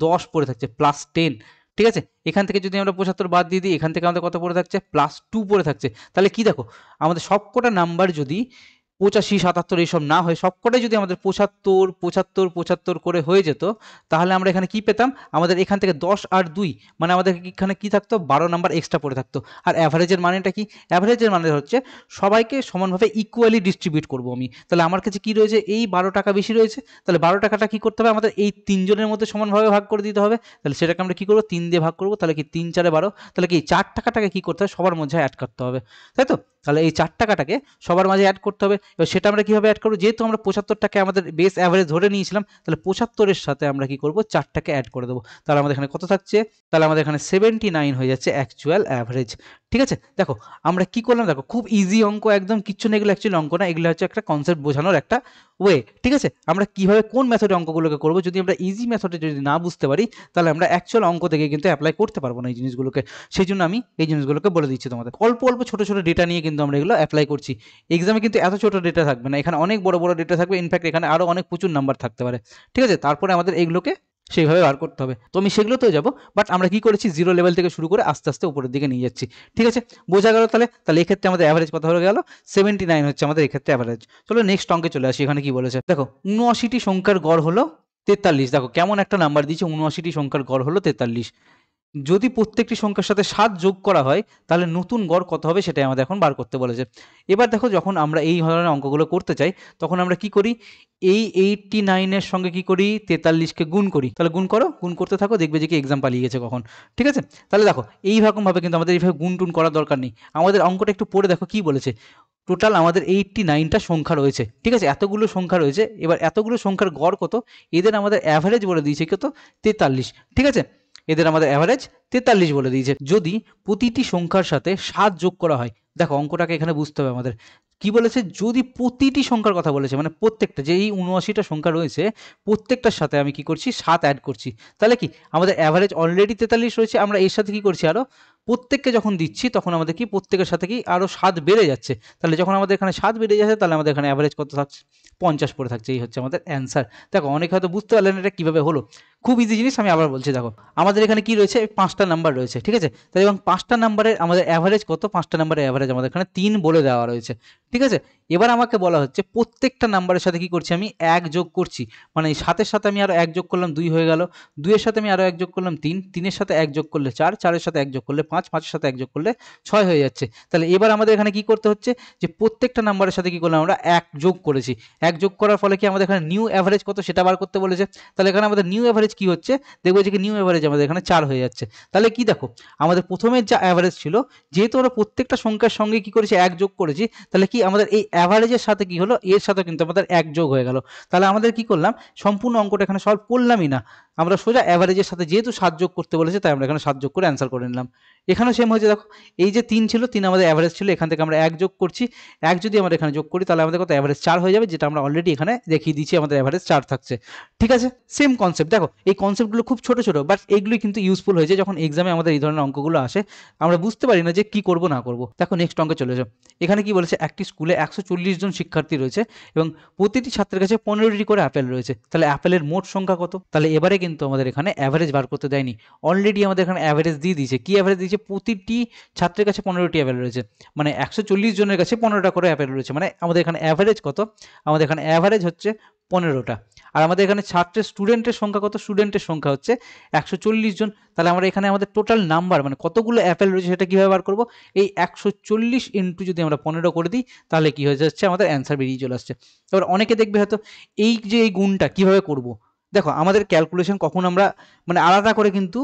A: দশ পড়ে থাকছে প্লাস টেন ঠিক আছে এখান থেকে যদি আমরা পঁচাত্তর বাদ দিয়ে দিই এখান থেকে আমাদের কত পড়ে থাকছে প্লাস টু পড়ে থাকছে তাহলে কি দেখো আমাদের সবকটা নাম্বার যদি পঁচাশি সাতাত্তর এইসব না হয় সবকটাই যদি আমাদের পঁচাত্তর পঁচাত্তর পঁচাত্তর করে হয়ে যেত তাহলে আমরা এখানে কি পেতাম আমাদের এখান থেকে দশ আর দুই মানে আমাদের এখানে কি থাকতো বারো নাম্বার এক্সট্রা পড়ে থাকতো আর অ্যাভারেজের মানেটা কি অ্যাভারেজের মানে হচ্ছে সবাইকে সমানভাবে ইকুয়ালি ডিস্ট্রিবিউট করব আমি তাহলে আমার কাছে কি রয়েছে এই বারো টাকা বেশি রয়েছে তাহলে বারো টাকাটা কি করতে হবে আমাদের এই তিনজনের মধ্যে সমানভাবে ভাগ করে দিতে হবে তাহলে সেটাকে আমরা কী করবো তিন দিয়ে ভাগ করবো তাহলে কি তিন চারে বারো তাহলে কি চার টাকাটাকে কী করতে হবে সবার মধ্যে অ্যাড করতে হবে তাই তো তাহলে এই চার টাকাটাকে সবার মাঝে অ্যাড করতে হবে এবার সেটা আমরা কীভাবে অ্যাড করবো যেহেতু আমরা পঁচাত্তরটাকে আমাদের বেস অ্যাভারেজ ধরে নিয়েছিলাম তাহলে পঁচাত্তরের সাথে আমরা কি করবো চারটাকে অ্যাড করে দেবো তাহলে আমাদের এখানে কত থাকছে তাহলে আমাদের এখানে সেভেন্টি নাইন হয়ে যাচ্ছে অ্যাকচুয়াল অ্যাভারেজ ঠিক আছে দেখো আমরা কি করলাম দেখো খুব ইজি অঙ্ক একদম কিচ্ছু না এগুলো অ্যাকচুয়ালি অঙ্ক না এগুলো হচ্ছে একটা কনসেপ্ট বোঝানোর একটা ওয়ে ঠিক আছে আমরা কিভাবে কোন মেথডে অঙ্কগুলোকে করব যদি আমরা ইজি মেথডে যদি না বুঝতে পারি তাহলে আমরা অ্যাকচুয়াল অঙ্ক থেকে কিন্তু অ্যাপ্লাই করতে পারবো না এই জিনিসগুলোকে সেই জন্য আমি এই জিনিসগুলোকে বলে দিচ্ছি তোমাদের অল্প অল্প ছোটো ছোটো ডেটা নিয়ে কিন্তু আমরা এগুলো অ্যাপ্লাই করছি এক্সামে কিন্তু এত ছোটো ডেটা থাকবে না এখানে অনেক বড় বড় ডেটা থাকবে ইনফ্যাক্ট এখানে আরও অনেক প্রচুর নাম্বার থাকতে পারে ঠিক আছে তারপরে আমাদের এগুলোকে সেইভাবে বার করতে হবে তো আমি সেগুলোতেও যাবো বাট আমরা কি করেছি জিরো লেভেল থেকে শুরু করে আস্তে আস্তে উপরের দিকে নিয়ে যাচ্ছি ঠিক আছে বোঝা গেল তাহলে তাহলে এক্ষেত্রে আমাদের অ্যাভারেজ কথা হয়ে গেল সেভেন্টি নাইন হচ্ছে আমাদের এক্ষেত্রে অ্যাভারেজ চলো নেক্সট অঙ্কে চলে আসি এখানে কি বলেছে দেখো উনআশিটি সংখ্যার গড় হলো তেতাল্লিশ দেখো কেমন একটা নাম্বার দিয়েছে উনআশিটি সংখ্যার গড় হলো তেতাল্লিশ যদি প্রত্যেকটি সংখ্যার সাথে সাত যোগ করা হয় তাহলে নতুন গড় কত হবে সেটাই আমাদের এখন বার করতে বলেছে এবার দেখো যখন আমরা এই ধরনের অঙ্কগুলো করতে চাই তখন আমরা কি করি এই এইটটি নাইনের সঙ্গে কি করি তেতাল্লিশকে গুণ করি তাহলে গুণ করো গুণ করতে থাকো দেখবে যে কি এক্সাম পালিয়ে গেছে কখন ঠিক আছে তাহলে দেখো এইরকমভাবে কিন্তু আমাদের এইভাবে গুণ টুন করার দরকার নেই আমাদের অঙ্কটা একটু পড়ে দেখো কি বলেছে টোটাল আমাদের এইটটি নাইনটা সংখ্যা রয়েছে ঠিক আছে এতগুলো সংখ্যা রয়েছে এবার এতগুলো সংখ্যার গড় কত এদের আমাদের অ্যাভারেজ বলে দিয়েছে কত তেতাল্লিশ ঠিক আছে এদের আমাদের অ্যাভারেজ তেতাল্লিশ বলে দিয়েছে যদি প্রতিটি সংখ্যার সাথে সাত যোগ করা হয় দেখো অঙ্কটাকে এখানে বুঝতে হবে আমাদের কি বলেছে যদি প্রতিটি সংখ্যার কথা বলেছে মানে প্রত্যেকটা যে এই উনআশিটা সংখ্যা রয়েছে প্রত্যেকটার সাথে আমি কি করছি সাত অ্যাড করছি তাহলে কি আমাদের অ্যাভারেজ অলরেডি তেতাল্লিশ রয়েছে আমরা এর সাথে কি করছি আরও প্রত্যেককে যখন দিচ্ছি তখন আমাদের কি প্রত্যেকের সাথে কি আরও স্বাদ বেড়ে যাচ্ছে তাহলে যখন আমাদের এখানে স্বাদ বেড়ে যাচ্ছে তাহলে আমাদের এখানে অ্যাভারেজ কত থাকছে পঞ্চাশ পড়ে থাকছে এই হচ্ছে আমাদের অ্যান্সার দেখো অনেকে হয়তো বুঝতে পারলেন এটা কীভাবে হলো খুব ইজি জিনিস আমি আবার বলছি দেখো আমাদের এখানে কি রয়েছে পাঁচটা নাম্বার রয়েছে ঠিক আছে তাই এবং পাঁচটা নাম্বারের আমাদের অ্যাভারেজ কত পাঁচটা নাম্বারের অ্যাভারেজ আমাদের এখানে তিন বলে দেওয়া রয়েছে ঠিক আছে এবার আমাকে বলা হচ্ছে প্রত্যেকটা নাম্বারের সাথে কি করছি আমি এক যোগ করছি মানে সাতের সাথে আমি আরও এক যোগ করলাম দুই হয়ে গেল দুইয়ের সাথে আমি আরও এক যোগ করলাম তিন তিনের সাথে এক যোগ করলে চার চারের সাথে এক যোগ করলে পাঁচ পাঁচের সাথে এক যোগ করলে ছয় হয়ে যাচ্ছে তাহলে এবার আমাদের এখানে কি করতে হচ্ছে যে প্রত্যেকটা নাম্বারের সাথে কি করলাম আমরা এক যোগ করেছি এক যোগ করার ফলে কি আমাদের এখানে নিউ অ্যাভারেজ কত সেটা বার করতে বলেছে তাহলে এখানে আমাদের নিউ অ্যাভারেজ কি হচ্ছে দেখবো যে কি নিউ অ্যাভারেজ আমাদের এখানে চার হয়ে যাচ্ছে তাহলে কি দেখো আমাদের প্রথমের যা অ্যাভারেজ ছিল যেহেতু আমরা প্রত্যেকটা সংখ্যার সঙ্গে কি করেছি এক যোগ করেছি তাহলে কি আমাদের এই অ্যাভারেজের সাথে কি হলো এর সাথে কিন্তু আমাদের এক যোগ হয়ে গেল তাহলে আমাদের কি করলাম সম্পূর্ণ অঙ্কটা এখানে সলভ করলামই না আমরা সোজা অ্যাভারেজের সাথে যেহেতু সাত যোগ করতে বলেছে তাই আমরা এখানে সাত যোগ করে অ্যান্সার করে নিলাম এখানেও সেম হয়েছে দেখো এই যে তিন ছিল তিন আমাদের অ্যাভারেজ ছিল এখান থেকে আমরা এক যোগ করছি এক যদি আমরা এখানে যোগ করি তাহলে আমাদের কত অ্যাভারেজ চার হয়ে যাবে যেটা আমরা অলরেডি এখানে দেখিয়ে দিচ্ছি আমাদের অ্যাভারেজ চার থাকছে ঠিক আছে সেম কনসেপ্ট দেখো এই কনসেপ্টগুলো খুব ছোট ছোট বাট এগুলোই কিন্তু ইউজফুল হয়েছে যখন এক্সামে আমাদের এই ধরনের অঙ্কগুলো আসে আমরা বুঝতে পারি না যে কি করব না করব দেখো নেক্সট অঙ্কে চলে যাও এখানে কি বলেছে একটি স্কুলে একশো জন শিক্ষার্থী রয়েছে এবং প্রতিটি ছাত্রের কাছে পনেরোটি করে অ্যাপেল রয়েছে তাহলে অ্যাপেলের মোট সংখ্যা কত তাহলে এবারে কিন্তু আমাদের এখানে অ্যাভারেজ বার করতে দেয়নি অলরেডি আমাদের এখানে অ্যাভারেজ দিয়ে দিয়েছে কী অ্যাভারেজ দিয়েছে প্রতিটি ছাত্রের কাছে পনেরোটি অ্যাভেল রয়েছে মানে একশো চল্লিশ জনের কাছে পনেরোটা করে অ্যাভেল রয়েছে মানে আমাদের এখানে অ্যাভারেজ কত আমাদের এখানে অ্যাভারেজ হচ্ছে পনেরোটা আর আমাদের এখানে ছাত্রের স্টুডেন্টের সংখ্যা কত স্টুডেন্টের সংখ্যা হচ্ছে একশো চল্লিশ জন তাহলে আমরা এখানে আমাদের টোটাল নাম্বার মানে কতগুলো অ্যাপেল রয়েছে সেটা কীভাবে বার করবো এই একশো চল্লিশ ইন্টু যদি আমরা পনেরো করে দিই তাহলে কী হয়ে যাচ্ছে আমাদের অ্যান্সার বেরিয়ে চলে আসছে এবার অনেকে দেখবে হয়তো এই যে এই গুণটা কীভাবে করবো দেখো আমাদের ক্যালকুলেশন কখন আমরা মানে আলাদা করে কিন্তু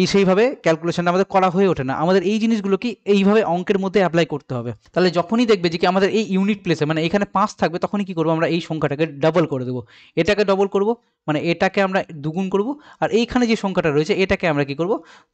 A: এই সেইভাবে ক্যালকুলেশনটা আমাদের করা হয়ে ওঠে না আমাদের এই জিনিসগুলো কি এইভাবে অঙ্কের মধ্যে অ্যাপ্লাই করতে হবে তাহলে যখনই দেখবে যে কি আমাদের এই ইউনিট প্লেসে মানে এখানে পাঁচ থাকবে তখনই কি করবো আমরা এই সংখ্যাটাকে ডাবল করে দেবো এটাকে ডবল করব মানে এটাকে আমরা দুগুণ করব আর এইখানে যে সংখ্যাটা রয়েছে এটাকে আমরা কি করব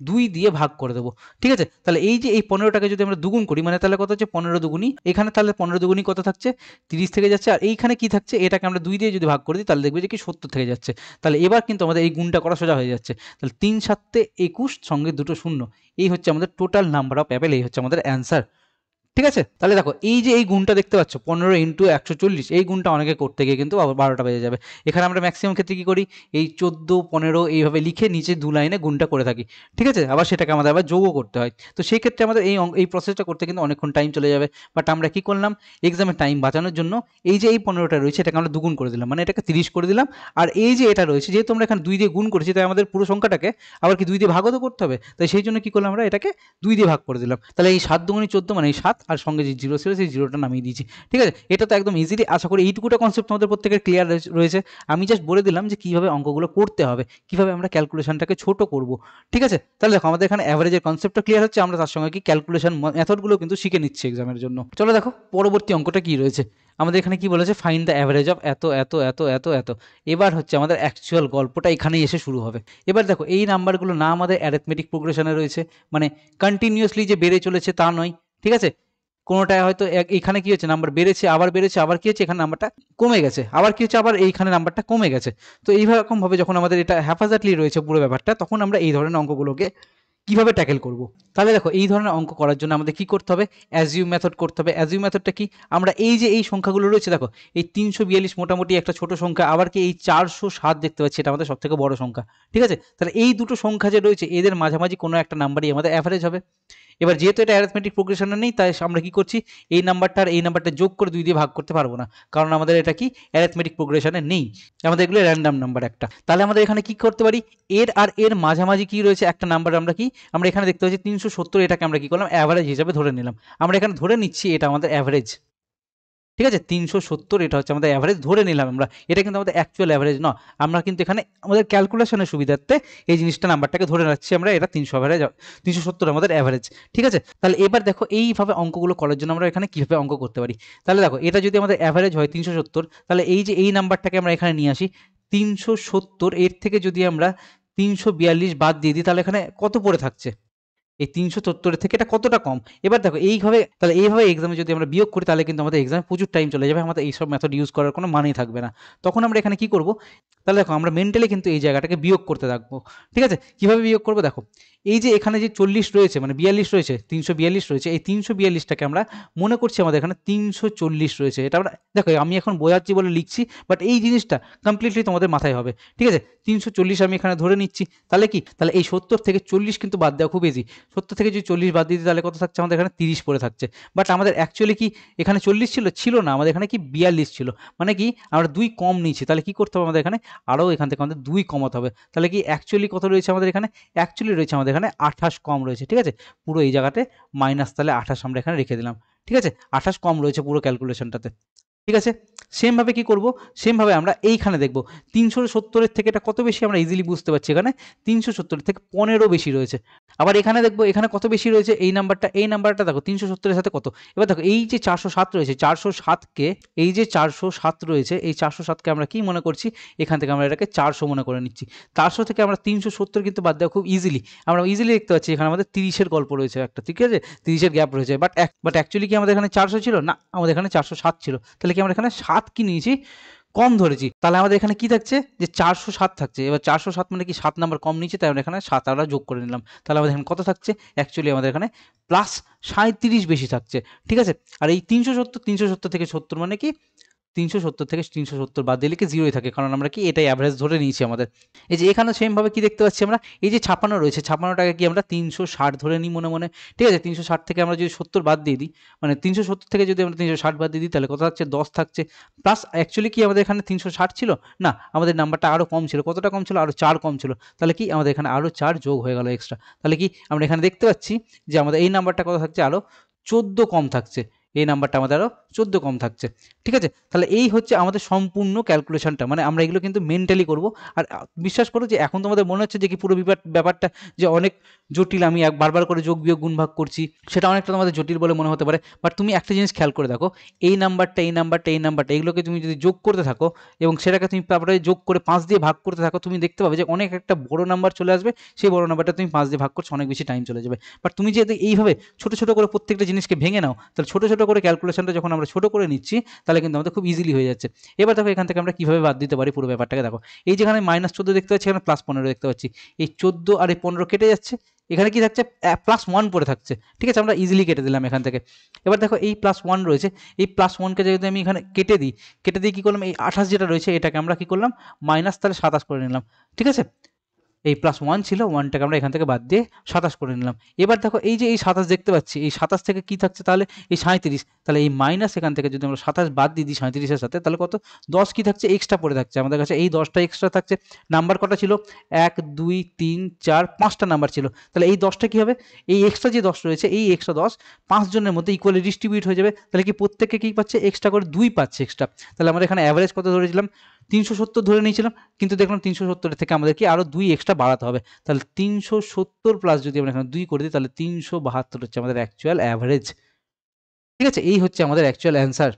A: দুই দিয়ে ভাগ করে দেবো ঠিক আছে তাহলে এই যে এই পনেরোটাকে যদি আমরা দুগুণ করি মানে তাহলে কত হচ্ছে পনেরো দুগুণই এখানে তাহলে পনেরো দুগুণি কত থাকছে তিরিশ থেকে যাচ্ছে আর এইখানে কি থাকছে এটাকে আমরা দুই দিয়ে যদি ভাগ করে দিই তাহলে দেখবে যে কি সত্তর থেকে যাচ্ছে তাহলে এবার কিন্তু আমাদের এই গুণটা করা সোজা হয়ে যাচ্ছে তাহলে তিন সাততে একুশ সঙ্গে দুটো শূন্য এই হচ্ছে আমাদের টোটাল নাম্বার অফ অ্যাপেল এই হচ্ছে আমাদের অ্যান্সার ঠিক আছে তাহলে দেখো এই যে এই গুণটা দেখতে পাচ্ছ পনেরো ইন্টু একশো চল্লিশ এই গুণটা অনেকে করতে গিয়ে কিন্তু বারোটা বেজে যাবে এখানে আমরা ম্যাক্সিমাম ক্ষেত্রে কী করি এই চোদ্দো পনেরো এইভাবে লিখে নিচে দু লাইনে গুণটা করে থাকি ঠিক আছে আবার সেটাকে আমাদের আবার যোগও করতে হয় তো সেই ক্ষেত্রে আমাদের এই এই প্রসেসটা করতে কিন্তু অনেকক্ষণ টাইম চলে যাবে বাট আমরা কি করলাম এক্সামের টাইম বাঁচানোর জন্য এই যে এই পনেরোটা রয়েছে এটাকে আমরা দুগুণ করে দিলাম মানে এটাকে তিরিশ করে দিলাম আর এই যে এটা রয়েছে যেহেতু আমরা এখানে দুই দিয়ে গুণ করেছি তাই আমাদের পুরো সংখ্যাটাকে আবার কি দুই দিয়ে ভাগও তো করতে হবে তাই সেই জন্য কী করলাম আমরা এটাকে দুই দিয়ে ভাগ করে দিলাম তাহলে এই সাত দুগুণি চোদ্দো মানে এই সাত আর সঙ্গে যে জিরো ছিল সেই জিরোটা নামিয়ে দিয়েছি ঠিক আছে এটা তো একদম ইজিলি আশা করি এইটুকুটা কনসেপ্ট তোমাদের প্রত্যেকের ক্লিয়ার রয়েছে আমি জাস্ট বলে দিলাম যে কীভাবে অঙ্কগুলো করতে হবে কীভাবে আমরা ক্যালকুলেশনটাকে ছোট করব ঠিক আছে তাহলে দেখো আমাদের এখানে অ্যাভারেজের কনসেপ্টটা ক্লিয়ার হচ্ছে আমরা তার সঙ্গে কি ক্যালকুলেশন মেথডগুলো কিন্তু শিখে নিচ্ছি এক্সামের জন্য চলো দেখো পরবর্তী অঙ্কটা কি রয়েছে আমাদের এখানে কি বলেছে ফাইন দ্য অ্যাভারেজ অফ এত এত এত এত এত এবার হচ্ছে আমাদের অ্যাকচুয়াল গল্পটা এখানেই এসে শুরু হবে এবার দেখো এই নাম্বারগুলো না আমাদের অ্যারেথমেটিক প্রোগ্রেশনে রয়েছে মানে কন্টিনিউয়াসলি যে বেড়ে চলেছে তা নয় ঠিক আছে কোনোটায় হয়তো এখানে কি হচ্ছে নাম্বার বেড়েছে আবার বেড়েছে আবার কি হচ্ছে এখানে নাম্বারটা কমে গেছে আবার কি হচ্ছে আবার এইখানে নাম্বারটা কমে গেছে তো এইরকমভাবে যখন আমাদের এটা হ্যাফাজাটলি রয়েছে পুরো ব্যাপারটা তখন আমরা এই ধরনের অঙ্কগুলোকে কিভাবে ট্যাকেল করব তাহলে দেখো এই ধরনের অঙ্ক করার জন্য আমাদের কি করতে হবে অ্যাজিউ মেথড করতে হবে অ্যাজিউ মেথডটা কি আমরা এই যে এই সংখ্যাগুলো রয়েছে দেখো এই তিনশো বিয়াল্লিশ মোটামুটি একটা ছোট সংখ্যা আবার কি এই চারশো সাত দেখতে পাচ্ছি এটা আমাদের সবথেকে বড় সংখ্যা ঠিক আছে তাহলে এই দুটো সংখ্যা যে রয়েছে এদের মাঝামাঝি কোনো একটা নাম্বারই আমাদের অ্যাভারেজ হবে এবার যেহেতু এটা অ্যারথমেটিক প্রোগ্রেশনে নেই তাই আমরা কি করছি এই নাম্বারটা আর এই নাম্বারটা যোগ করে দুই দিয়ে ভাগ করতে পারবো না কারণ আমাদের এটা কি অ্যারথমেটিক প্রোগ্রেশনে নেই আমাদের এগুলো র্যান্ডাম নাম্বার একটা তাহলে আমাদের এখানে কি করতে পারি এর আর এর মাঝামাঝি কি রয়েছে একটা নাম্বার আমরা কি আমরা এখানে দেখতে পাচ্ছি তিনশো এটাকে আমরা কি করলাম অ্যাভারেজ হিসাবে ধরে নিলাম আমরা এখানে ধরে নিচ্ছি এটা আমাদের অ্যাভারেজ ঠিক আছে তিনশো সত্তর এটা হচ্ছে আমাদের অ্যাভারেজ ধরে নিলাম আমরা এটা কিন্তু আমাদের অ্যাকচুয়াল অ্যাভারেজ নয় আমরা কিন্তু এখানে আমাদের ক্যালকুলেশনের সুবিধার্থে এই জিনিসটা নাম্বারটাকে ধরে রাখছি আমরা এটা তিনশো অ্যাভারেজ তিনশো সত্তর আমাদের অ্যাভারেজ ঠিক আছে তাহলে এবার দেখো এইভাবে অঙ্কগুলো করার জন্য আমরা এখানে কীভাবে অঙ্ক করতে পারি তাহলে দেখো এটা যদি আমাদের অ্যাভারেজ হয় তিনশো সত্তর তাহলে এই যে এই নাম্বারটাকে আমরা এখানে নিয়ে আসি তিনশো সত্তর এর থেকে যদি আমরা তিনশো বিয়াল্লিশ বাদ দিয়ে দিই তাহলে এখানে কত পড়ে থাকছে এই তিনশো সত্তরের থেকে এটা কতটা কম এবার দেখো এইভাবে তাহলে এইভাবে এক্সামে যদি আমরা বিয়োগ করি তাহলে কিন্তু আমাদের এক্সামে প্রচুর টাইম চলে যাবে আমাদের এইসব মেথড ইউজ করার কোনো মানেই থাকবে না তখন আমরা এখানে কি করব তাহলে দেখো আমরা মেন্টালি কিন্তু এই জায়গাটাকে বিয়োগ করতে থাকবো ঠিক আছে কীভাবে বিয়োগ করবো দেখো এই যে এখানে যে চল্লিশ রয়েছে মানে বিয়াল্লিশ রয়েছে তিনশো বিয়াল্লিশ রয়েছে এই তিনশো বিয়াল্লিশটাকে আমরা মনে করছি আমাদের এখানে তিনশো চল্লিশ রয়েছে এটা আমরা দেখো আমি এখন বোঝাচ্ছি বলে লিখছি বাট এই জিনিসটা কমপ্লিটলি তোমাদের মাথায় হবে ঠিক আছে তিনশো চল্লিশ আমি এখানে ধরে নিচ্ছি তাহলে কি তাহলে এই সত্তর থেকে চল্লিশ কিন্তু বাদ দেওয়া খুব ইজি সত্তর থেকে যদি চল্লিশ বাদ দিতে তাহলে কত থাকছে আমাদের এখানে তিরিশ পড়ে থাকছে বাট আমাদের অ্যাকচুয়ালি কি এখানে চল্লিশ ছিল ছিল না আমাদের এখানে কি বিয়াল্লিশ ছিল মানে কি আমরা দুই কম নিয়েছি তাহলে কি করতে হবে আমাদের এখানে আরও এখান থেকে আমাদের দুই কমাতে হবে তাহলে কি অ্যাকচুয়ালি কত রয়েছে আমাদের এখানে অ্যাকচুয়ালি রয়েছে আমাদের এখানে আঠাশ কম রয়েছে ঠিক আছে পুরো এই জায়গাতে মাইনাস তাহলে আঠাশ আমরা এখানে রেখে দিলাম ঠিক আছে আঠাশ কম রয়েছে পুরো ক্যালকুলেশনটাতে ঠিক আছে সেমভাবে কি করব সেমভাবে আমরা এইখানে দেখব তিনশো সত্তরের থেকে এটা কত বেশি আমরা ইজিলি বুঝতে পারছি এখানে তিনশো সত্তরের থেকে পনেরো বেশি রয়েছে আবার এখানে দেখবো এখানে কত বেশি রয়েছে এই নাম্বারটা এই নাম্বারটা দেখো তিনশো সত্তরের সাথে কত এবার দেখো এই যে চারশো সাত রয়েছে চারশো সাতকে এই যে চারশো সাত রয়েছে এই চারশো সাতকে আমরা কি মনে করছি এখান থেকে আমরা এটাকে চারশো মনে করে নিচ্ছি চারশো থেকে আমরা তিনশো সত্তর কিন্তু বাদ দেওয়া খুব ইজিলি আমরা ইজিলি দেখতে পাচ্ছি এখানে আমাদের তিরিশের গল্প রয়েছে একটা ঠিক আছে তিরিশের গ্যাপ রয়েছে বাট বাট অ্যাকচুয়ালি কি আমাদের এখানে চারশো ছিল না আমাদের এখানে চারশো সাত ছিল তাহলে কি আমরা এখানে সাত কি নিয়েছি কম ধরেছি তাহলে আমাদের এখানে কি থাকছে যে চারশো সাত থাকছে এবার চারশো সাত মানে কি সাত নাম্বার কম নিচ্ছে তাই আমরা এখানে সাত আমরা যোগ করে নিলাম তাহলে আমাদের এখানে কত থাকছে অ্যাকচুয়ালি আমাদের এখানে প্লাস সাঁত্রিশ বেশি থাকছে ঠিক আছে আর এই তিনশো সত্তর তিনশো সত্তর থেকে সত্তর মানে কি তিনশো সত্তর থেকে তিনশো সত্তর বাদ দিলে কি জিরোই থাকে কারণ আমরা কি এটাই অ্যাভারেজ ধরে নিয়েছি আমাদের এই যে এখানে সেমভাবে কি দেখতে পাচ্ছি আমরা এই যে ছাপানো রয়েছে ছাপানোটাকে কি আমরা তিনশো ষাট ধরে নিই মনে মনে ঠিক আছে তিনশো ষাট থেকে আমরা যদি সত্তর বাদ দিয়ে দিই মানে তিনশো সত্তর থেকে যদি আমরা তিনশো ষাট বাদ দিয়ে দিই তাহলে কত থাকছে দশ থাকছে প্লাস অ্যাকচুয়ালি কি আমাদের এখানে তিনশো ষাট ছিল না আমাদের নাম্বারটা আরও কম ছিল কতটা কম ছিল আরও চার কম ছিল তাহলে কি আমাদের এখানে আরও চার যোগ হয়ে গেল এক্সট্রা তাহলে কি আমরা এখানে দেখতে পাচ্ছি যে আমাদের এই নাম্বারটা কত থাকছে আরও চোদ্দো কম থাকছে এই নাম্বারটা আমাদের আরও চোদ্দো কম থাকছে ঠিক আছে তাহলে এই হচ্ছে আমাদের সম্পূর্ণ ক্যালকুলেশনটা মানে আমরা এগুলো কিন্তু মেন্টালি করব আর বিশ্বাস করো যে এখন তোমাদের মনে হচ্ছে যে কি পুরো ব্যাপারটা যে অনেক জটিল আমি এক বারবার করে যোগ বিয়োগ গুণভাগ করছি সেটা অনেকটা তোমাদের জটিল বলে মনে হতে পারে বাট তুমি একটা জিনিস খেয়াল করে দেখো এই নাম্বারটা এই নাম্বারটা এই নাম্বারটা এইগুলোকে তুমি যদি যোগ করতে থাকো এবং সেটাকে তুমি তারপরে যোগ করে পাঁচ দিয়ে ভাগ করতে থাকো তুমি দেখতে পাবে যে অনেক একটা বড় নাম্বার চলে আসবে সেই বড় নাম্বারটা তুমি পাঁচ দিয়ে ভাগ করছো অনেক বেশি টাইম চলে যাবে বাট তুমি যদি এইভাবে ছোটো ছোটো করে প্রত্যেকটা জিনিসকে ভেঙে নাও তাহলে ছোটো ছোটো করে ক্যালকুলেশনটা যখন আমরা ছোটো করে নিচ্ছি তাহলে কিন্তু আমাদের খুব ইজিলি হয়ে যাচ্ছে এবার দেখো এখান থেকে আমরা কীভাবে বাদ দিতে পারি পুরো ব্যাপারটাকে দেখো এই যেখানে মাইনাস চোদ্দো দেখতে পাচ্ছি এখানে প্লাস পনেরো দেখতে পাচ্ছি এই চোদ্দো আর এই পনেরো কেটে যাচ্ছে এখানে কি থাকছে প্লাস ওয়ান পরে থাকছে ঠিক আছে আমরা ইজিলি কেটে দিলাম এখান থেকে এবার দেখো এই প্লাস ওয়ান রয়েছে এই প্লাস ওয়ানকে যেহেতু আমি এখানে কেটে দিই কেটে দিয়ে কী করলাম এই আঠাশ যেটা রয়েছে এটাকে আমরা কী করলাম মাইনাস তাহলে সাতাশ করে নিলাম ঠিক আছে এই প্লাস ওয়ান ছিল ওয়ানটাকে আমরা এখান থেকে বাদ দিয়ে সাতাশ করে নিলাম এবার দেখো এই যে এই সাতাশ দেখতে পাচ্ছি এই সাতাশ থেকে কি থাকছে তাহলে এই সাঁত্রিশ তাহলে এই মাইনাস এখান থেকে যদি আমরা সাতাশ বাদ দিয়ে দিই সাঁত্রিশের সাথে তাহলে কত দশ কি থাকছে এক্সট্রা পড়ে থাকছে আমাদের কাছে এই দশটা এক্সট্রা থাকছে নাম্বার কটা ছিল এক দুই তিন চার পাঁচটা নাম্বার ছিল তাহলে এই দশটা কী হবে এই এক্সট্রা যে দশ রয়েছে এই এক্সট্রা দশ পাঁচজনের মধ্যে ইকুয়ালি ডিস্ট্রিবিউট হয়ে যাবে তাহলে কি প্রত্যেককে কী পাচ্ছে এক্সট্রা করে দুই পাচ্ছে এক্সট্রা তাহলে আমরা এখানে অ্যাভারেজ কত ধরেছিলাম তিনশো সত্তর ধরে নিয়েছিলাম কিন্তু দেখলাম তিনশো সত্তরের থেকে আমাদেরকে আরও দুই এক্সট্রা বাড়াতে হবে তাহলে তিনশো সত্তর প্লাস যদি আমরা এখানে দুই করে দিই তাহলে তিনশো বাহাত্তর হচ্ছে আমাদের অ্যাকচুয়াল অ্যাভারেজ ঠিক আছে এই হচ্ছে আমাদের অ্যাকচুয়াল অ্যান্সার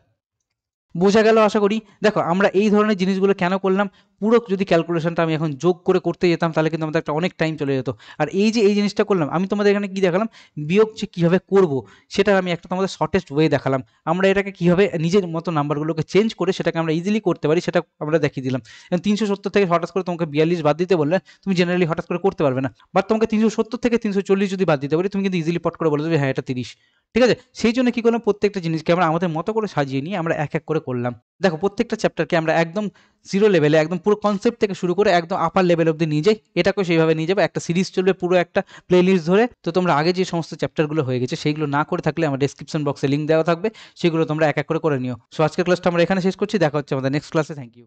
A: বোঝা গেল আশা করি দেখো আমরা এই ধরনের জিনিসগুলো কেন করলাম পুরো যদি ক্যালকুলেশনটা আমি এখন যোগ করে করতে যেতাম তাহলে কিন্তু আমাদের একটা অনেক টাইম চলে যেত আর এই যে এই জিনিসটা করলাম আমি তোমাদের এখানে কি দেখালাম বিয়োগ যে কীভাবে করব সেটা আমি একটা তোমাদের শর্টেস্ট ওয়ে দেখালাম আমরা এটাকে কীভাবে নিজের মতো নাম্বারগুলোকে চেঞ্জ করে সেটাকে আমরা ইজিলি করতে পারি সেটা আমরা দেখিয়ে দিলাম এবং তিনশো সত্তর থেকে হঠাৎ করে তোমাকে বিয়াল্লিশ বাদ দিতে বললে তুমি জেনারেলি হঠাৎ করে করতে পারবে না বাট তোমাকে তিনশো সত্তর থেকে তিনশো চল্লিশ যদি বাদ দিতে পারি তুমি কিন্তু ইজিলি পট করে বলে দেবে হ্যাঁ এটা তিরিশ ঠিক আছে সেই জন্য কী করলাম প্রত্যেকটা জিনিসকে আমরা আমাদের মতো করে সাজিয়ে নিয়ে আমরা এক এক করে করলাম দেখো প্রত্যেকটা চ্যাপ্টারকে আমরা একদম জিরো লেভেলে একদম পুরো কনসেপ্ট থেকে শুরু করে একদম আপার লেভেল অব্দি নিয়ে যাই এটাকে সেইভাবে নিয়ে যাবো একটা সিরিজ চলবে পুরো একটা প্লেলিস্ট ধরে তো তোমরা আগে যে সমস্ত চ্যাপ্টারগুলো হয়ে গেছে সেইগুলো না করে থাকলে আমার ডিসক্রিপশন বক্সে লিঙ্ক দেওয়া থাকবে সেগুলো তোমরা এক এক করে করে নিও সো আজকের ক্লাসটা আমরা এখানে শেষ করছি দেখা হচ্ছে আমাদের নেক্সট ক্লাসে থ্যাংক ইউ